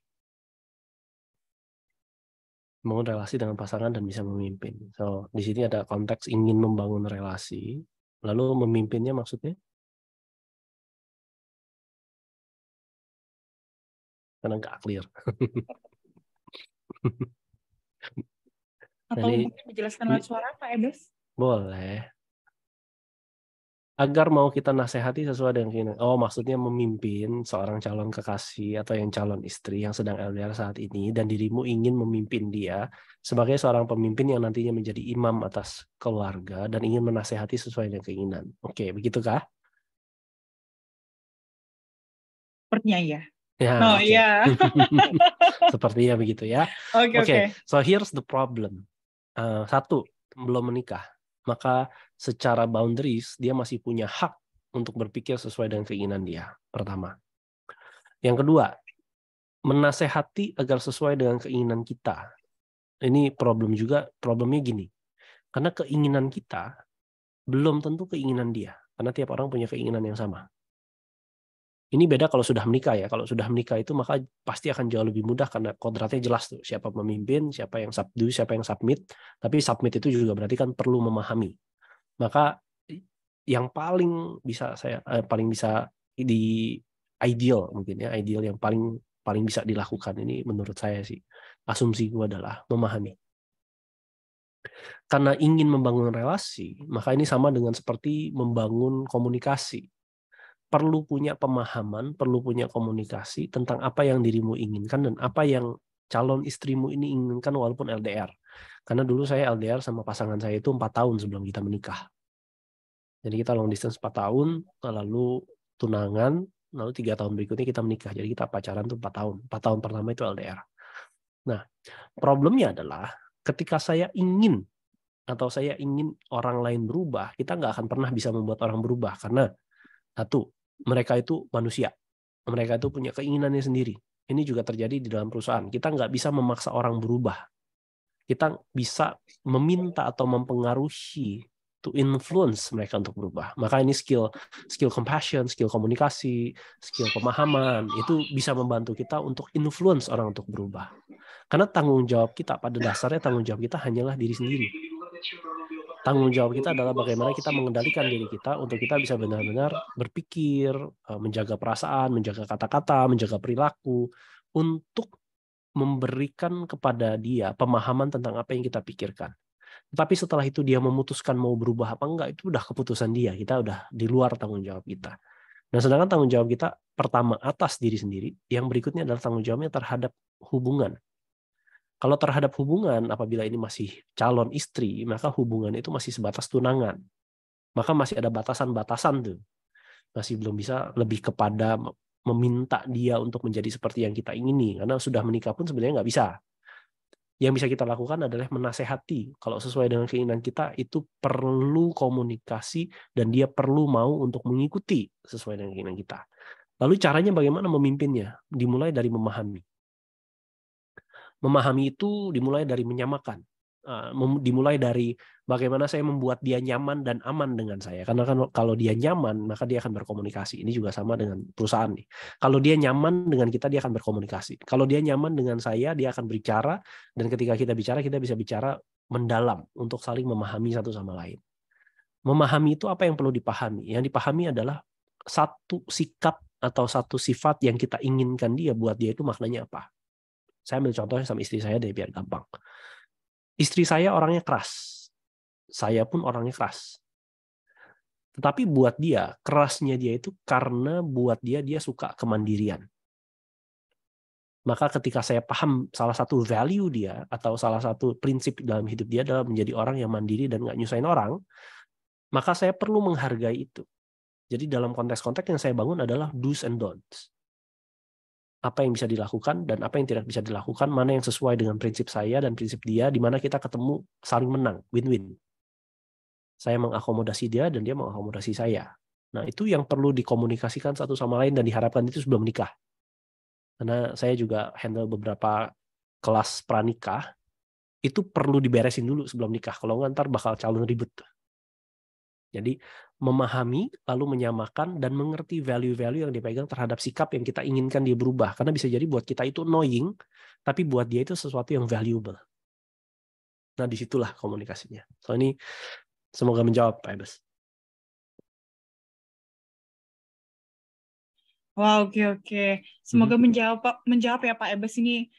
[SPEAKER 2] Membangun relasi dengan pasangan dan bisa memimpin. So di sini ada konteks ingin membangun
[SPEAKER 3] relasi. Lalu memimpinnya maksudnya? Karena nggak clear. Atau Jadi, mungkin
[SPEAKER 1] menjelaskan lewat suara Pak Ebes?
[SPEAKER 3] Boleh.
[SPEAKER 2] Agar mau kita nasihati sesuai dengan keinginan. Oh, maksudnya memimpin seorang calon kekasih atau yang calon istri yang sedang LDR saat ini dan dirimu ingin memimpin dia sebagai seorang pemimpin yang nantinya menjadi imam atas keluarga dan ingin menasehati sesuai dengan keinginan. Oke, begitukah? Sepertinya ya. Yeah, oh okay. Iya. yeah. Sepertinya begitu ya. Oke. Okay, okay. okay. So here's the problem. Uh, satu, belum menikah, maka secara boundaries dia masih punya hak untuk berpikir sesuai dengan keinginan dia. Pertama. Yang kedua, menasehati agar sesuai dengan keinginan kita. Ini problem juga, problemnya gini. Karena keinginan kita belum tentu keinginan dia. Karena tiap orang punya keinginan yang sama. Ini beda kalau sudah menikah ya. Kalau sudah menikah itu maka pasti akan jauh lebih mudah karena kodratnya jelas tuh. Siapa pemimpin, siapa yang subdue, siapa yang submit. Tapi submit itu juga berarti kan perlu memahami. Maka yang paling bisa saya eh, paling bisa di ideal mungkin ya ideal yang paling paling bisa dilakukan ini menurut saya sih asumsi gue adalah memahami karena ingin membangun relasi maka ini sama dengan seperti membangun komunikasi perlu punya pemahaman, perlu punya komunikasi tentang apa yang dirimu inginkan dan apa yang calon istrimu ini inginkan walaupun LDR. Karena dulu saya LDR sama pasangan saya itu empat tahun sebelum kita menikah. Jadi kita long distance 4 tahun, lalu tunangan, lalu tiga tahun berikutnya kita menikah. Jadi kita pacaran tuh 4 tahun. 4 tahun pertama itu LDR. Nah, problemnya adalah ketika saya ingin atau saya ingin orang lain berubah, kita nggak akan pernah bisa membuat orang berubah karena satu, mereka itu manusia. Mereka itu punya keinginannya sendiri. Ini juga terjadi di dalam perusahaan. Kita nggak bisa memaksa orang berubah. Kita bisa meminta atau mempengaruhi to influence mereka untuk berubah. Maka ini skill skill compassion, skill komunikasi, skill pemahaman itu bisa membantu kita untuk influence orang untuk berubah. Karena tanggung jawab kita pada dasarnya tanggung jawab kita hanyalah diri sendiri tanggung jawab kita adalah bagaimana kita mengendalikan diri kita untuk kita bisa benar-benar berpikir, eh, menjaga perasaan, menjaga kata-kata, menjaga perilaku untuk memberikan kepada dia pemahaman tentang apa yang kita pikirkan. Tapi setelah itu dia memutuskan mau berubah apa enggak itu udah keputusan dia. Kita udah di luar tanggung jawab kita. Nah, sedangkan tanggung jawab kita pertama atas diri sendiri, yang berikutnya adalah tanggung jawabnya terhadap hubungan. Kalau terhadap hubungan, apabila ini masih calon istri, maka hubungan itu masih sebatas tunangan. Maka masih ada batasan-batasan tuh. Masih belum bisa lebih kepada meminta dia untuk menjadi seperti yang kita ingini. Karena sudah menikah pun sebenarnya nggak bisa. Yang bisa kita lakukan adalah menasehati. Kalau sesuai dengan keinginan kita, itu perlu komunikasi dan dia perlu mau untuk mengikuti sesuai dengan keinginan kita. Lalu caranya bagaimana memimpinnya? Dimulai dari memahami memahami itu dimulai dari menyamakan ah, dimulai dari bagaimana saya membuat dia nyaman dan aman dengan saya. Karena kan kalau dia nyaman, maka dia akan berkomunikasi. Ini juga sama dengan perusahaan nih. Kalau dia nyaman dengan kita, dia akan berkomunikasi. Kalau dia nyaman dengan saya, dia akan berbicara dan ketika kita bicara, kita bisa bicara mendalam untuk saling memahami satu sama lain. Memahami itu apa yang perlu dipahami? Yang dipahami adalah satu sikap atau satu sifat yang kita inginkan dia buat dia itu maknanya apa saya ambil contohnya sama istri saya deh biar gampang. Istri saya orangnya keras. Saya pun orangnya keras. Tetapi buat dia, kerasnya dia itu karena buat dia, dia suka kemandirian. Maka ketika saya paham salah satu value dia, atau salah satu prinsip dalam hidup dia adalah menjadi orang yang mandiri dan nggak nyusahin orang, maka saya perlu menghargai itu. Jadi dalam konteks-konteks yang saya bangun adalah do's and don'ts apa yang bisa dilakukan dan apa yang tidak bisa dilakukan, mana yang sesuai dengan prinsip saya dan prinsip dia, di mana kita ketemu saling menang, win-win. Saya mengakomodasi dia dan dia mengakomodasi saya. Nah, itu yang perlu dikomunikasikan satu sama lain dan diharapkan itu sebelum nikah. Karena saya juga handle beberapa kelas pranikah, itu perlu diberesin dulu sebelum nikah. Kalau nggak ntar bakal calon ribet. Jadi memahami, lalu menyamakan, dan mengerti value-value yang dipegang terhadap sikap yang kita inginkan dia berubah. Karena bisa jadi buat kita itu annoying, tapi buat dia itu sesuatu yang valuable. Nah, disitulah komunikasinya. So, ini semoga menjawab,
[SPEAKER 3] Pak Ebes. wow,
[SPEAKER 1] oke, okay, oke. Okay. Semoga hmm. menjawab, menjawab ya Pak Ebes. Ini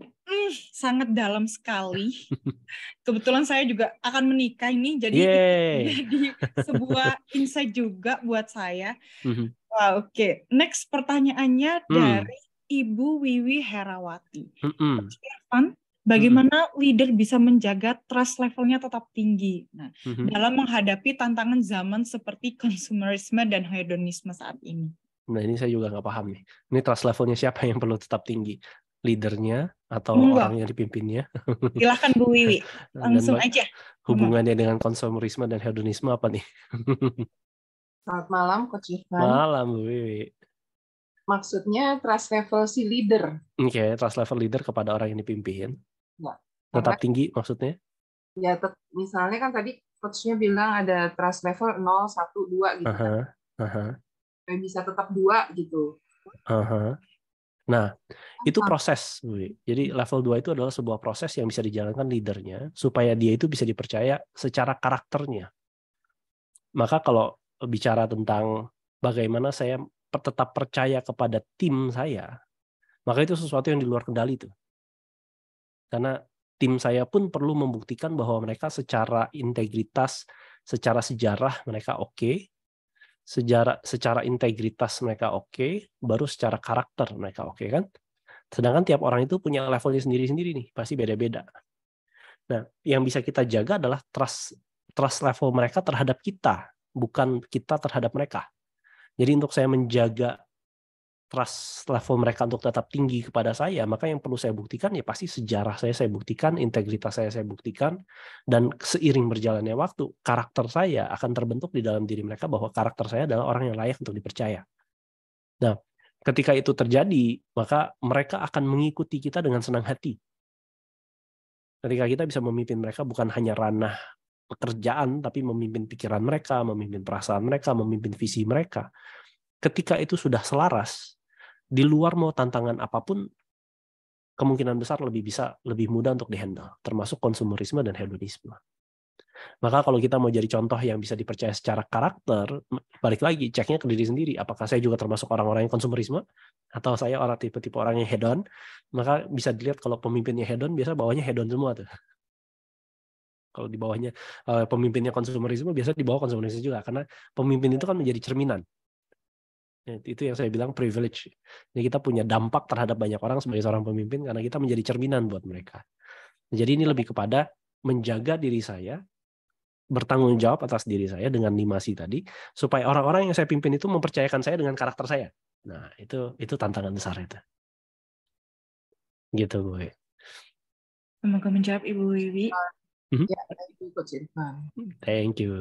[SPEAKER 1] mm, sangat dalam sekali. Kebetulan saya juga akan menikah ini, jadi Yeay. jadi sebuah insight juga buat saya. Mm-hmm. Wow, oke. Okay. Next pertanyaannya mm. dari Ibu Wiwi Herawati. Mm-hmm. Irfan, bagaimana mm-hmm. leader bisa menjaga trust levelnya tetap tinggi nah, mm-hmm. dalam menghadapi tantangan zaman seperti konsumerisme dan hedonisme saat ini?
[SPEAKER 2] Nah ini saya juga nggak paham nih. Ini trust levelnya siapa yang perlu tetap tinggi? leadernya atau Enggak. orang yang dipimpinnya. Silahkan Bu Wiwi, langsung aja. Hubungannya dengan konsumerisme dan hedonisme apa nih? Selamat malam Coach Ivan. Malam Bu Wiwi.
[SPEAKER 4] Maksudnya trust level si leader.
[SPEAKER 2] Oke, okay, trust level leader kepada orang yang dipimpin.
[SPEAKER 4] Ya. Tetap
[SPEAKER 2] tinggi maksudnya?
[SPEAKER 4] Ya, misalnya kan tadi coachnya bilang ada trust level 0, 1, 2 gitu. Uh
[SPEAKER 2] -huh. Uh -huh.
[SPEAKER 4] Bisa tetap dua gitu.
[SPEAKER 2] Uh -huh Nah, itu proses, Jadi level 2 itu adalah sebuah proses yang bisa dijalankan leadernya supaya dia itu bisa dipercaya secara karakternya. Maka kalau bicara tentang bagaimana saya tetap percaya kepada tim saya, maka itu sesuatu yang di luar kendali tuh. Karena tim saya pun perlu membuktikan bahwa mereka secara integritas, secara sejarah mereka oke, okay, secara secara integritas mereka oke, okay, baru secara karakter mereka oke okay, kan? Sedangkan tiap orang itu punya levelnya sendiri-sendiri nih, pasti beda-beda. Nah, yang bisa kita jaga adalah trust trust level mereka terhadap kita, bukan kita terhadap mereka. Jadi untuk saya menjaga trust level mereka untuk tetap tinggi kepada saya, maka yang perlu saya buktikan ya pasti sejarah saya saya buktikan, integritas saya saya buktikan, dan seiring berjalannya waktu, karakter saya akan terbentuk di dalam diri mereka bahwa karakter saya adalah orang yang layak untuk dipercaya. Nah, ketika itu terjadi, maka mereka akan mengikuti kita dengan senang hati. Ketika kita bisa memimpin mereka bukan hanya ranah pekerjaan, tapi memimpin pikiran mereka, memimpin perasaan mereka, memimpin visi mereka. Ketika itu sudah selaras, di luar mau tantangan apapun kemungkinan besar lebih bisa lebih mudah untuk dihandle termasuk konsumerisme dan hedonisme maka kalau kita mau jadi contoh yang bisa dipercaya secara karakter balik lagi ceknya ke diri sendiri apakah saya juga termasuk orang-orang yang konsumerisme atau saya orang tipe-tipe orang yang hedon maka bisa dilihat kalau pemimpinnya hedon biasa bawahnya hedon semua tuh kalau di bawahnya eh, pemimpinnya konsumerisme biasa di bawah konsumerisme juga karena pemimpin itu kan menjadi cerminan Ya, itu yang saya bilang privilege. Jadi kita punya dampak terhadap banyak orang sebagai seorang pemimpin karena kita menjadi cerminan buat mereka. Jadi ini lebih kepada menjaga diri saya, bertanggung jawab atas diri saya dengan nimasi tadi, supaya orang-orang yang saya pimpin itu mempercayakan saya dengan karakter saya. Nah, itu itu tantangan besar itu. Gitu gue.
[SPEAKER 1] Semoga menjawab Ibu Wiwi.
[SPEAKER 2] Mm -hmm. Ya, Thank you.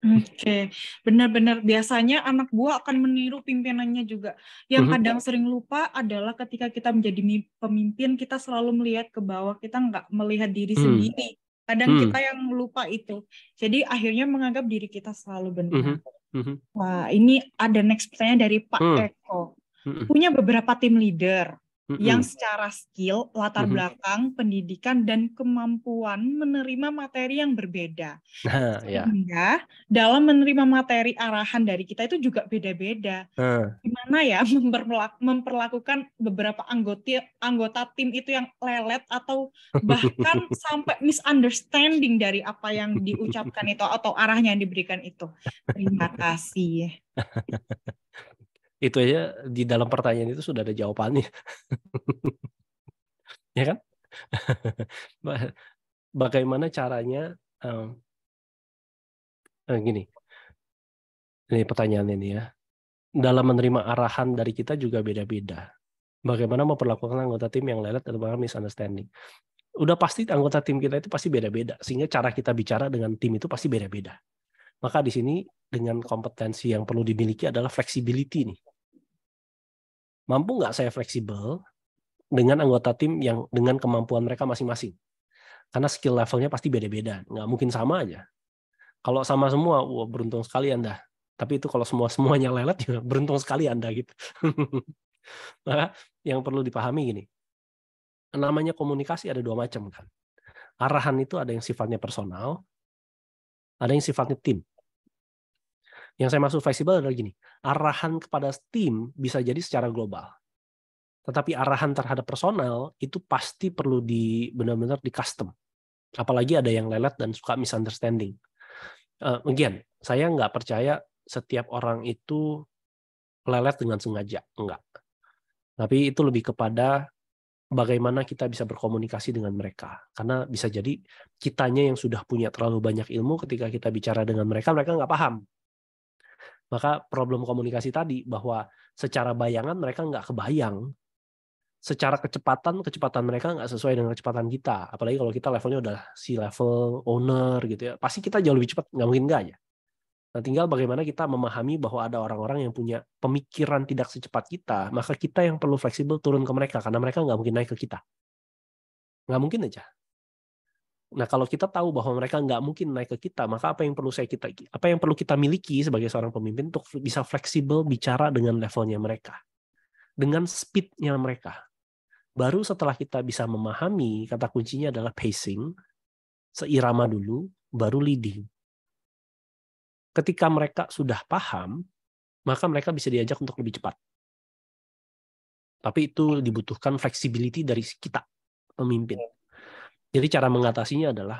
[SPEAKER 1] Oke, okay. benar-benar biasanya anak buah akan meniru pimpinannya juga. Yang mm-hmm. kadang sering lupa adalah ketika kita menjadi pemimpin, kita selalu melihat ke bawah, kita nggak melihat diri mm. sendiri. Kadang mm. kita yang lupa itu. Jadi akhirnya menganggap diri kita selalu benar. Mm-hmm. Wah, ini ada next pertanyaan dari Pak mm. Eko. Hmm. Punya beberapa tim leader, hmm yang secara skill, latar mm-hmm. belakang, pendidikan dan kemampuan menerima materi yang berbeda. Nah, ya. Sehingga dalam menerima materi arahan dari kita itu juga beda-beda. Uh. Gimana ya memperlakukan beberapa anggota anggota tim itu yang lelet atau bahkan sampai misunderstanding dari apa yang diucapkan itu atau arahnya yang diberikan itu. Terima kasih
[SPEAKER 2] itu aja di dalam pertanyaan itu sudah ada jawabannya ya kan bagaimana caranya um, gini ini pertanyaan ini ya dalam menerima arahan dari kita juga beda-beda bagaimana memperlakukan anggota tim yang lelet atau bahkan misunderstanding udah pasti anggota tim kita itu pasti beda-beda sehingga cara kita bicara dengan tim itu pasti beda-beda maka di sini dengan kompetensi yang perlu dimiliki adalah flexibility nih mampu nggak saya fleksibel dengan anggota tim yang dengan kemampuan mereka masing-masing. Karena skill levelnya pasti beda-beda, nggak mungkin sama aja. Kalau sama semua, wah beruntung sekali Anda. Tapi itu kalau semua semuanya lelet juga ya beruntung sekali Anda gitu. nah yang perlu dipahami gini, namanya komunikasi ada dua macam kan. Arahan itu ada yang sifatnya personal, ada yang sifatnya tim. Yang saya maksud fleksibel adalah gini, arahan kepada tim bisa jadi secara global. Tetapi arahan terhadap personal itu pasti perlu di benar-benar di custom. Apalagi ada yang lelet dan suka misunderstanding. Uh, again, saya nggak percaya setiap orang itu lelet dengan sengaja. Enggak. Tapi itu lebih kepada bagaimana kita bisa berkomunikasi dengan mereka. Karena bisa jadi kitanya yang sudah punya terlalu banyak ilmu ketika kita bicara dengan mereka, mereka nggak paham maka problem komunikasi tadi bahwa secara bayangan mereka nggak kebayang, secara kecepatan kecepatan mereka nggak sesuai dengan kecepatan kita. Apalagi kalau kita levelnya udah si level owner gitu ya, pasti kita jauh lebih cepat nggak mungkin nggak ya. Nah, tinggal bagaimana kita memahami bahwa ada orang-orang yang punya pemikiran tidak secepat kita, maka kita yang perlu fleksibel turun ke mereka karena mereka nggak mungkin naik ke kita. Nggak mungkin aja. Nah, kalau kita tahu bahwa mereka nggak mungkin naik ke kita, maka apa yang perlu saya kita apa yang perlu kita miliki sebagai seorang pemimpin untuk bisa fleksibel bicara dengan levelnya mereka, dengan speednya mereka. Baru setelah kita bisa memahami kata kuncinya adalah pacing, seirama dulu, baru leading. Ketika mereka sudah paham, maka mereka bisa diajak untuk lebih cepat. Tapi itu dibutuhkan fleksibilitas dari kita, pemimpin jadi cara mengatasinya adalah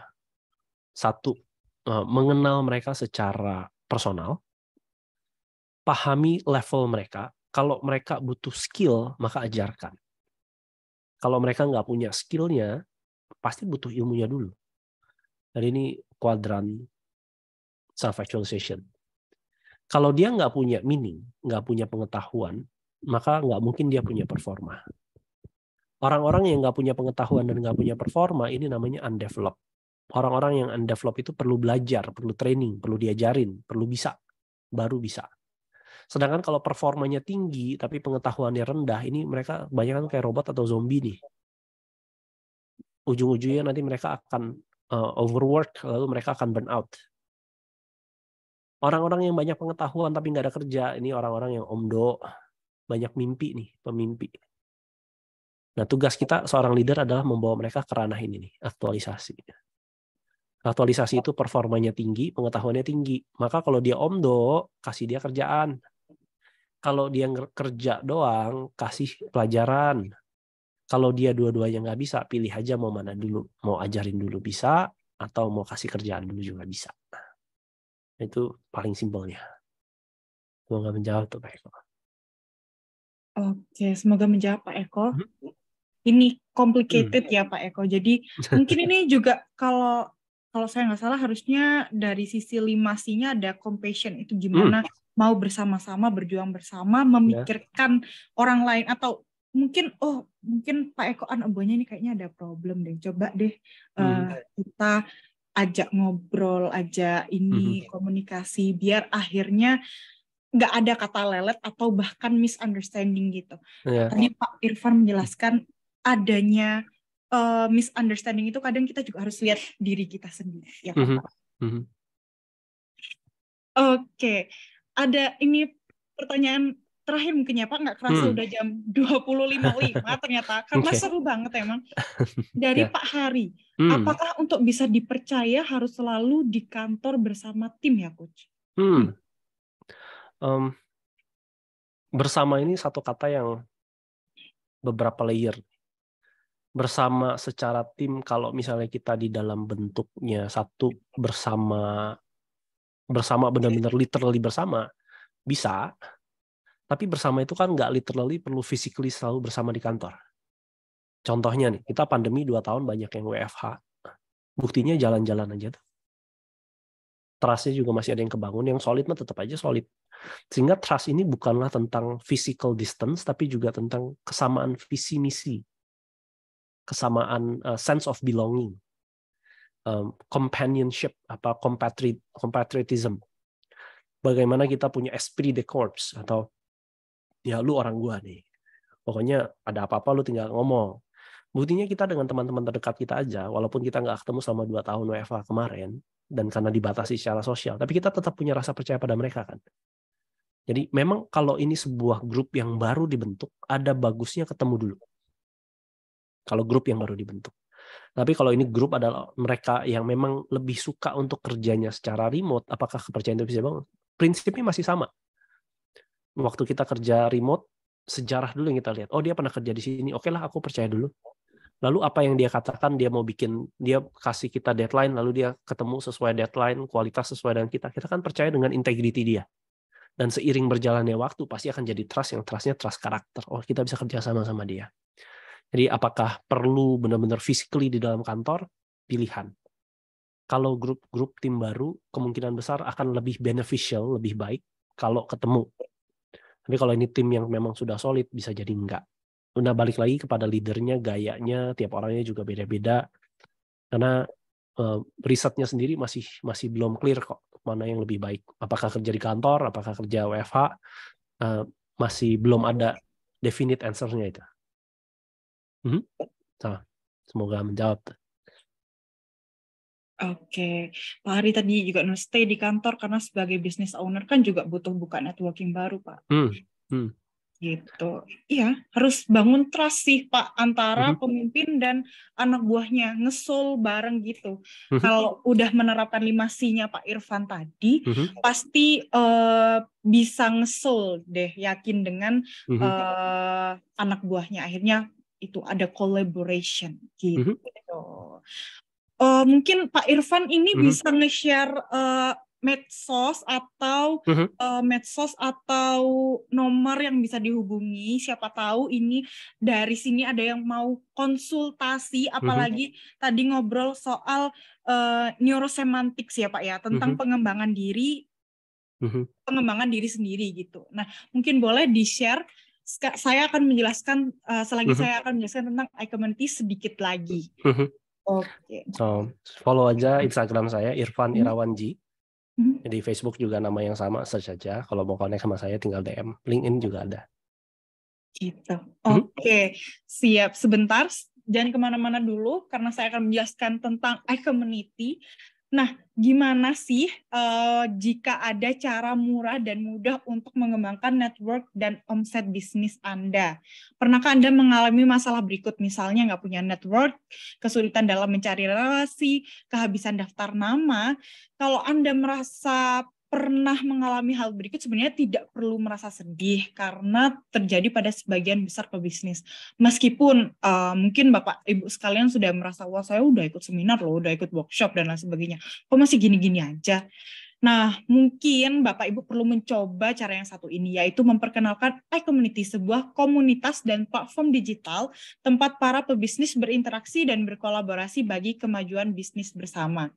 [SPEAKER 2] satu, eh, mengenal mereka secara personal, pahami level mereka. Kalau mereka butuh skill, maka ajarkan. Kalau mereka nggak punya skillnya, pasti butuh ilmunya dulu. Jadi ini kuadran self actualization. Kalau dia nggak punya meaning, nggak punya pengetahuan, maka nggak mungkin dia punya performa. Orang-orang yang nggak punya pengetahuan dan hmm. nggak punya performa ini namanya undeveloped. Orang-orang yang undeveloped itu perlu belajar, perlu training, perlu diajarin, perlu bisa, baru bisa. Sedangkan kalau performanya tinggi tapi pengetahuannya rendah, ini mereka banyak kan kayak robot atau zombie nih. Ujung-ujungnya nanti mereka akan uh, overwork, lalu mereka akan burn out. Orang-orang yang banyak pengetahuan tapi nggak ada kerja, ini orang-orang yang omdo, banyak mimpi nih, pemimpi Nah, tugas kita seorang leader adalah membawa mereka ke ranah ini nih, aktualisasi. Aktualisasi itu performanya tinggi, pengetahuannya tinggi. Maka kalau dia omdo, kasih dia kerjaan. Kalau dia kerja doang, kasih pelajaran. Kalau dia dua-duanya nggak bisa, pilih aja mau mana dulu. Mau ajarin dulu bisa, atau mau kasih kerjaan dulu juga bisa. Nah, itu paling simpelnya. Semoga menjawab tuh Pak Eko.
[SPEAKER 1] Oke, semoga menjawab Pak Eko. -hmm ini hmm. complicated hmm. ya Pak Eko. Jadi mungkin ini juga kalau kalau saya nggak salah harusnya dari sisi limasinya ada compassion itu gimana hmm. mau bersama-sama berjuang bersama ya. memikirkan ya. orang lain atau mungkin oh mungkin Pak Eko an ah, abahnya ini kayaknya ada problem deh. Coba deh hmm. uh, kita ajak ngobrol aja ini hmm. komunikasi biar akhirnya nggak ada kata lelet atau bahkan misunderstanding gitu. Yeah. Tadi Pak Irfan menjelaskan adanya uh, misunderstanding itu kadang kita juga harus lihat diri kita sendiri ya
[SPEAKER 3] mm -hmm. mm -hmm.
[SPEAKER 1] oke okay. ada ini pertanyaan terakhir mungkin ya Pak nggak kerasa hmm. udah jam 25.05 ternyata karena okay. seru banget emang dari yeah. Pak Hari hmm. apakah untuk bisa dipercaya harus selalu di kantor bersama tim ya coach
[SPEAKER 2] hmm. um, bersama ini satu kata yang beberapa layer bersama secara tim kalau misalnya kita di dalam bentuknya satu bersama bersama benar-benar literally bersama bisa tapi bersama itu kan nggak literally perlu physically selalu bersama di kantor contohnya nih kita pandemi dua tahun banyak yang WFH buktinya jalan-jalan aja tuh trustnya juga masih ada yang kebangun yang solid mah tetap aja solid sehingga trust ini bukanlah tentang physical distance tapi juga tentang kesamaan visi misi kesamaan uh, sense of belonging, um, companionship apa compatri compatriotism. Bagaimana kita punya esprit de corps atau ya lu orang gua nih. Pokoknya ada apa-apa lu tinggal ngomong. Buktinya kita dengan teman-teman terdekat kita aja, walaupun kita nggak ketemu selama dua tahun WFA kemarin, dan karena dibatasi secara sosial, tapi kita tetap punya rasa percaya pada mereka kan. Jadi memang kalau ini sebuah grup yang baru dibentuk, ada bagusnya ketemu dulu kalau grup yang baru dibentuk. Tapi kalau ini grup adalah mereka yang memang lebih suka untuk kerjanya secara remote, apakah kepercayaan itu bisa bangun? Prinsipnya masih sama. Waktu kita kerja remote, sejarah dulu yang kita lihat. Oh dia pernah kerja di sini, oke lah aku percaya dulu. Lalu apa yang dia katakan dia mau bikin, dia kasih kita deadline, lalu dia ketemu sesuai deadline, kualitas sesuai dengan kita. Kita kan percaya dengan integriti dia. Dan seiring berjalannya waktu pasti akan jadi trust yang trustnya trust karakter. Oh kita bisa kerja sama sama dia. Jadi apakah perlu benar-benar physically di dalam kantor? Pilihan. Kalau grup-grup tim baru, kemungkinan besar akan lebih beneficial, lebih baik kalau ketemu. Tapi kalau ini tim yang memang sudah solid, bisa jadi enggak. Udah balik lagi kepada leadernya, gayanya, tiap orangnya juga beda-beda. Karena uh, risetnya sendiri masih masih belum clear kok mana yang lebih baik. Apakah kerja di kantor, apakah kerja WFH, uh, eh, masih belum ada definite answer-nya itu. Mhm, sama. Semoga menjawab Oke,
[SPEAKER 1] Oke, Pak Hari tadi juga no stay di kantor karena sebagai business owner kan juga butuh buka networking baru, Pak.
[SPEAKER 3] Hmm, hmm.
[SPEAKER 1] Gitu. Iya, harus bangun trust sih, Pak, antara hmm. pemimpin dan anak buahnya, ngesul bareng gitu. Hmm. Kalau udah menerapkan limasinya c Pak Irfan tadi, hmm. pasti uh, bisa ngesul deh, yakin dengan hmm. uh, anak buahnya. Akhirnya itu ada collaboration gitu. Mm-hmm. Uh, mungkin Pak Irfan ini mm-hmm. bisa nge-share uh, medsos atau mm-hmm. uh, medsos atau nomor yang bisa dihubungi siapa tahu ini dari sini ada yang mau konsultasi mm-hmm. apalagi mm-hmm. tadi ngobrol soal uh, neurosemantics ya Pak ya tentang mm-hmm. pengembangan diri mm-hmm. pengembangan diri sendiri gitu. Nah, mungkin boleh di-share saya akan menjelaskan uh, selagi mm-hmm. saya akan menjelaskan tentang iCommunity sedikit lagi. Mm-hmm. Oke. Okay.
[SPEAKER 2] So, follow aja Instagram saya Irfan mm-hmm. Irawanji. Mm-hmm. Di Facebook juga nama yang sama search aja. Kalau mau connect sama saya tinggal DM. LinkedIn juga ada.
[SPEAKER 1] Gitu. Mm-hmm. Oke. Okay. Mm-hmm. Siap. Sebentar. Jangan kemana-mana dulu karena saya akan menjelaskan tentang iCommunity Nah, gimana sih uh, jika ada cara murah dan mudah untuk mengembangkan network dan omset bisnis Anda? Pernahkah Anda mengalami masalah berikut, misalnya nggak punya network, kesulitan dalam mencari relasi, kehabisan daftar nama? Kalau Anda merasa pernah mengalami hal berikut sebenarnya tidak perlu merasa sedih karena terjadi pada sebagian besar pebisnis. Meskipun uh, mungkin Bapak Ibu sekalian sudah merasa wah saya udah ikut seminar loh, udah ikut workshop dan lain sebagainya. Kok masih gini-gini aja? Nah, mungkin Bapak Ibu perlu mencoba cara yang satu ini, yaitu memperkenalkan iCommunity, sebuah komunitas dan platform digital tempat para pebisnis berinteraksi dan berkolaborasi bagi kemajuan bisnis bersama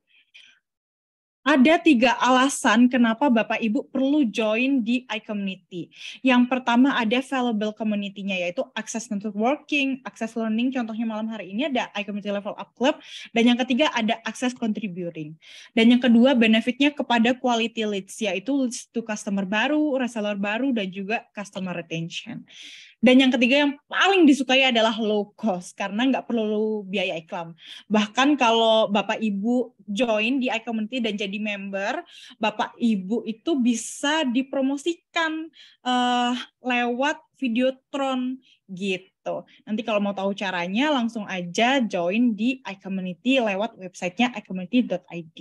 [SPEAKER 1] ada tiga alasan kenapa Bapak Ibu perlu join di iCommunity. Yang pertama ada valuable community-nya yaitu akses network working, akses learning, contohnya malam hari ini ada iCommunity Level Up Club, dan yang ketiga ada akses contributing. Dan yang kedua benefitnya kepada quality leads, yaitu leads to customer baru, reseller baru, dan juga customer retention. Dan yang ketiga yang paling disukai adalah low cost karena nggak perlu biaya iklan. Bahkan kalau Bapak Ibu join di iCommunity dan jadi member, Bapak Ibu itu bisa dipromosikan uh, lewat Videotron gitu. Nanti kalau mau tahu caranya langsung aja join di iCommunity lewat websitenya iCommunity.id.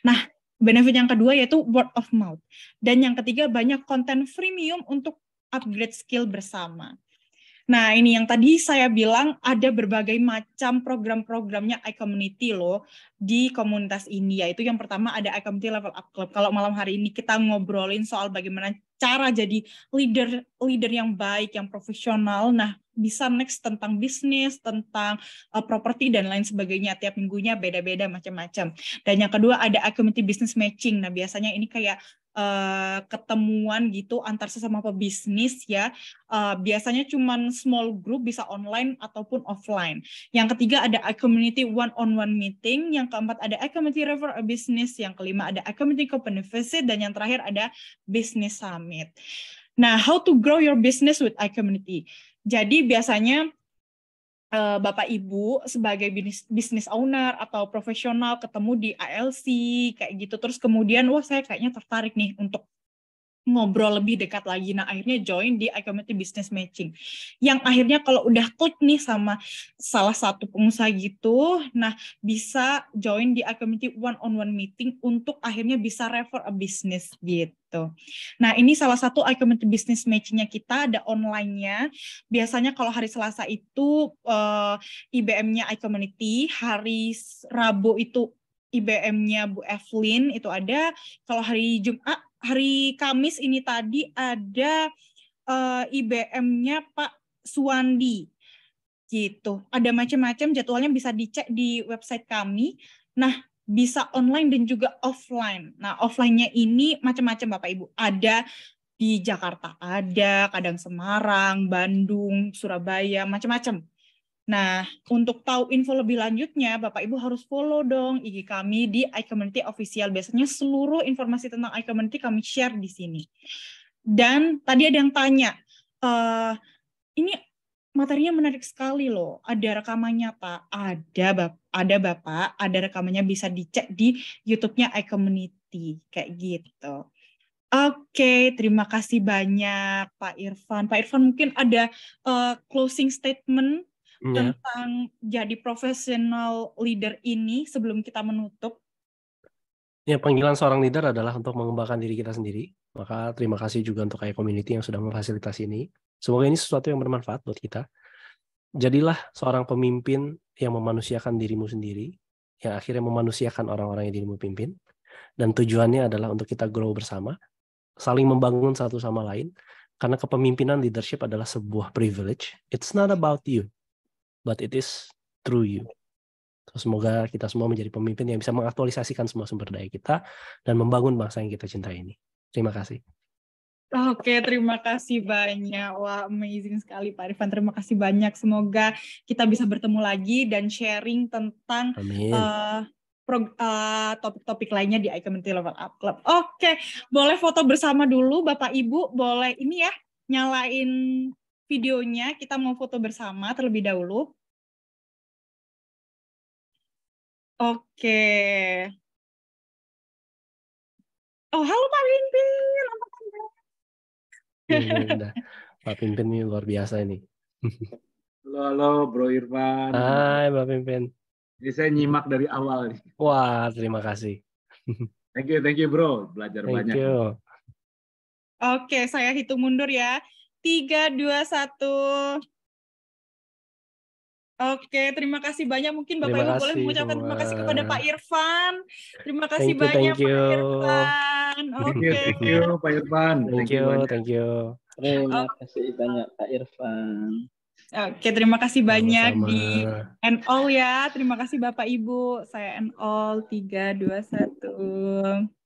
[SPEAKER 1] Nah, benefit yang kedua yaitu word of mouth. Dan yang ketiga banyak konten freemium untuk upgrade skill bersama. Nah, ini yang tadi saya bilang ada berbagai macam program-programnya iCommunity loh di komunitas ini. Yaitu yang pertama ada iCommunity Level Up Club. Kalau malam hari ini kita ngobrolin soal bagaimana cara jadi leader leader yang baik, yang profesional. Nah, bisa next tentang bisnis, tentang uh, properti dan lain sebagainya. Tiap minggunya beda-beda macam-macam. Dan yang kedua ada community business matching. Nah, biasanya ini kayak uh, ketemuan gitu antar sesama pebisnis ya. Uh, biasanya cuman small group bisa online ataupun offline. Yang ketiga ada a community one on one meeting, yang keempat ada a community refer a business, yang kelima ada a community company visit dan yang terakhir ada business summit. Nah, how to grow your business with a community. Jadi biasanya Eh, bapak Ibu sebagai bisnis, bisnis owner atau profesional ketemu di ALC kayak gitu terus kemudian wah saya kayaknya tertarik nih untuk ngobrol lebih dekat lagi. Nah, akhirnya join di iCommunity Business Matching. Yang akhirnya kalau udah touch nih sama salah satu pengusaha gitu, nah bisa join di iCommunity one on one meeting untuk akhirnya bisa refer a business gitu gitu. Nah, ini salah satu argument business matching-nya kita ada online-nya. Biasanya kalau hari Selasa itu uh, eh, IBM-nya iCommunity, hari Rabu itu IBM-nya Bu Evelyn itu ada. Kalau hari Jumat, hari Kamis ini tadi ada uh, eh, IBM-nya Pak Suwandi gitu. Ada macam-macam jadwalnya bisa dicek di website kami. Nah, bisa online dan juga offline. Nah, offline-nya ini macam-macam Bapak Ibu. Ada di Jakarta ada, kadang Semarang, Bandung, Surabaya, macam-macam. Nah, untuk tahu info lebih lanjutnya, Bapak Ibu harus follow dong IG kami di iCommunity Official. Biasanya seluruh informasi tentang iCommunity kami share di sini. Dan tadi ada yang tanya, e, ini materinya menarik sekali loh. Ada rekamannya Pak? Ada, Bapak ada Bapak, ada rekamannya bisa dicek di YouTube-nya iCommunity kayak gitu. Oke, terima kasih banyak Pak Irfan. Pak Irfan mungkin ada uh, closing statement iya. tentang jadi profesional leader ini sebelum kita menutup.
[SPEAKER 2] Ya, panggilan seorang leader adalah untuk mengembangkan diri kita sendiri. Maka terima kasih juga untuk kayak community yang sudah memfasilitasi ini. Semoga ini sesuatu yang bermanfaat buat kita. Jadilah seorang pemimpin yang memanusiakan dirimu sendiri, yang akhirnya memanusiakan orang-orang yang dirimu pimpin, dan tujuannya adalah untuk kita grow bersama, saling membangun satu sama lain, karena kepemimpinan leadership adalah sebuah privilege. It's not about you, but it is through you. So, semoga kita semua menjadi pemimpin yang bisa mengaktualisasikan semua sumber daya kita dan membangun bangsa yang kita cintai ini. Terima kasih.
[SPEAKER 1] Oke, terima kasih banyak. Wah, amazing sekali Pak Irfan. Terima kasih banyak. Semoga kita bisa bertemu lagi dan sharing tentang eh, eh, topik-topik uh, uh, lainnya di Community Level Up Club. Oke, boleh foto bersama dulu Bapak Ibu, boleh ini ya nyalain videonya, kita mau foto bersama terlebih dahulu.
[SPEAKER 3] Oke. Oh, halo Pak Windy, Apa Iya, iya,
[SPEAKER 2] udah. Pak Pimpin ini luar biasa ini. Halo, halo Bro Irfan. Hai Pak Pimpin. Ini saya nyimak dari awal Wah, terima kasih. Thank you, thank you Bro. Belajar
[SPEAKER 1] thank banyak. You. Oke, saya hitung mundur ya. Tiga, dua, satu. Oke, terima kasih banyak. Mungkin Bapak Ibu boleh mengucapkan terima kasih kepada Pak Irfan. Terima kasih thank you, banyak thank you.
[SPEAKER 2] Pak Irfan.
[SPEAKER 1] Irfan. Oke. Okay. Thank you
[SPEAKER 2] Pak Irfan. Thank you, thank you.
[SPEAKER 1] Terima oh. kasih banyak Pak Irfan. Oke, okay, terima kasih banyak Sama -sama. di and all ya. Terima kasih Bapak Ibu. Saya and all 3 2 1.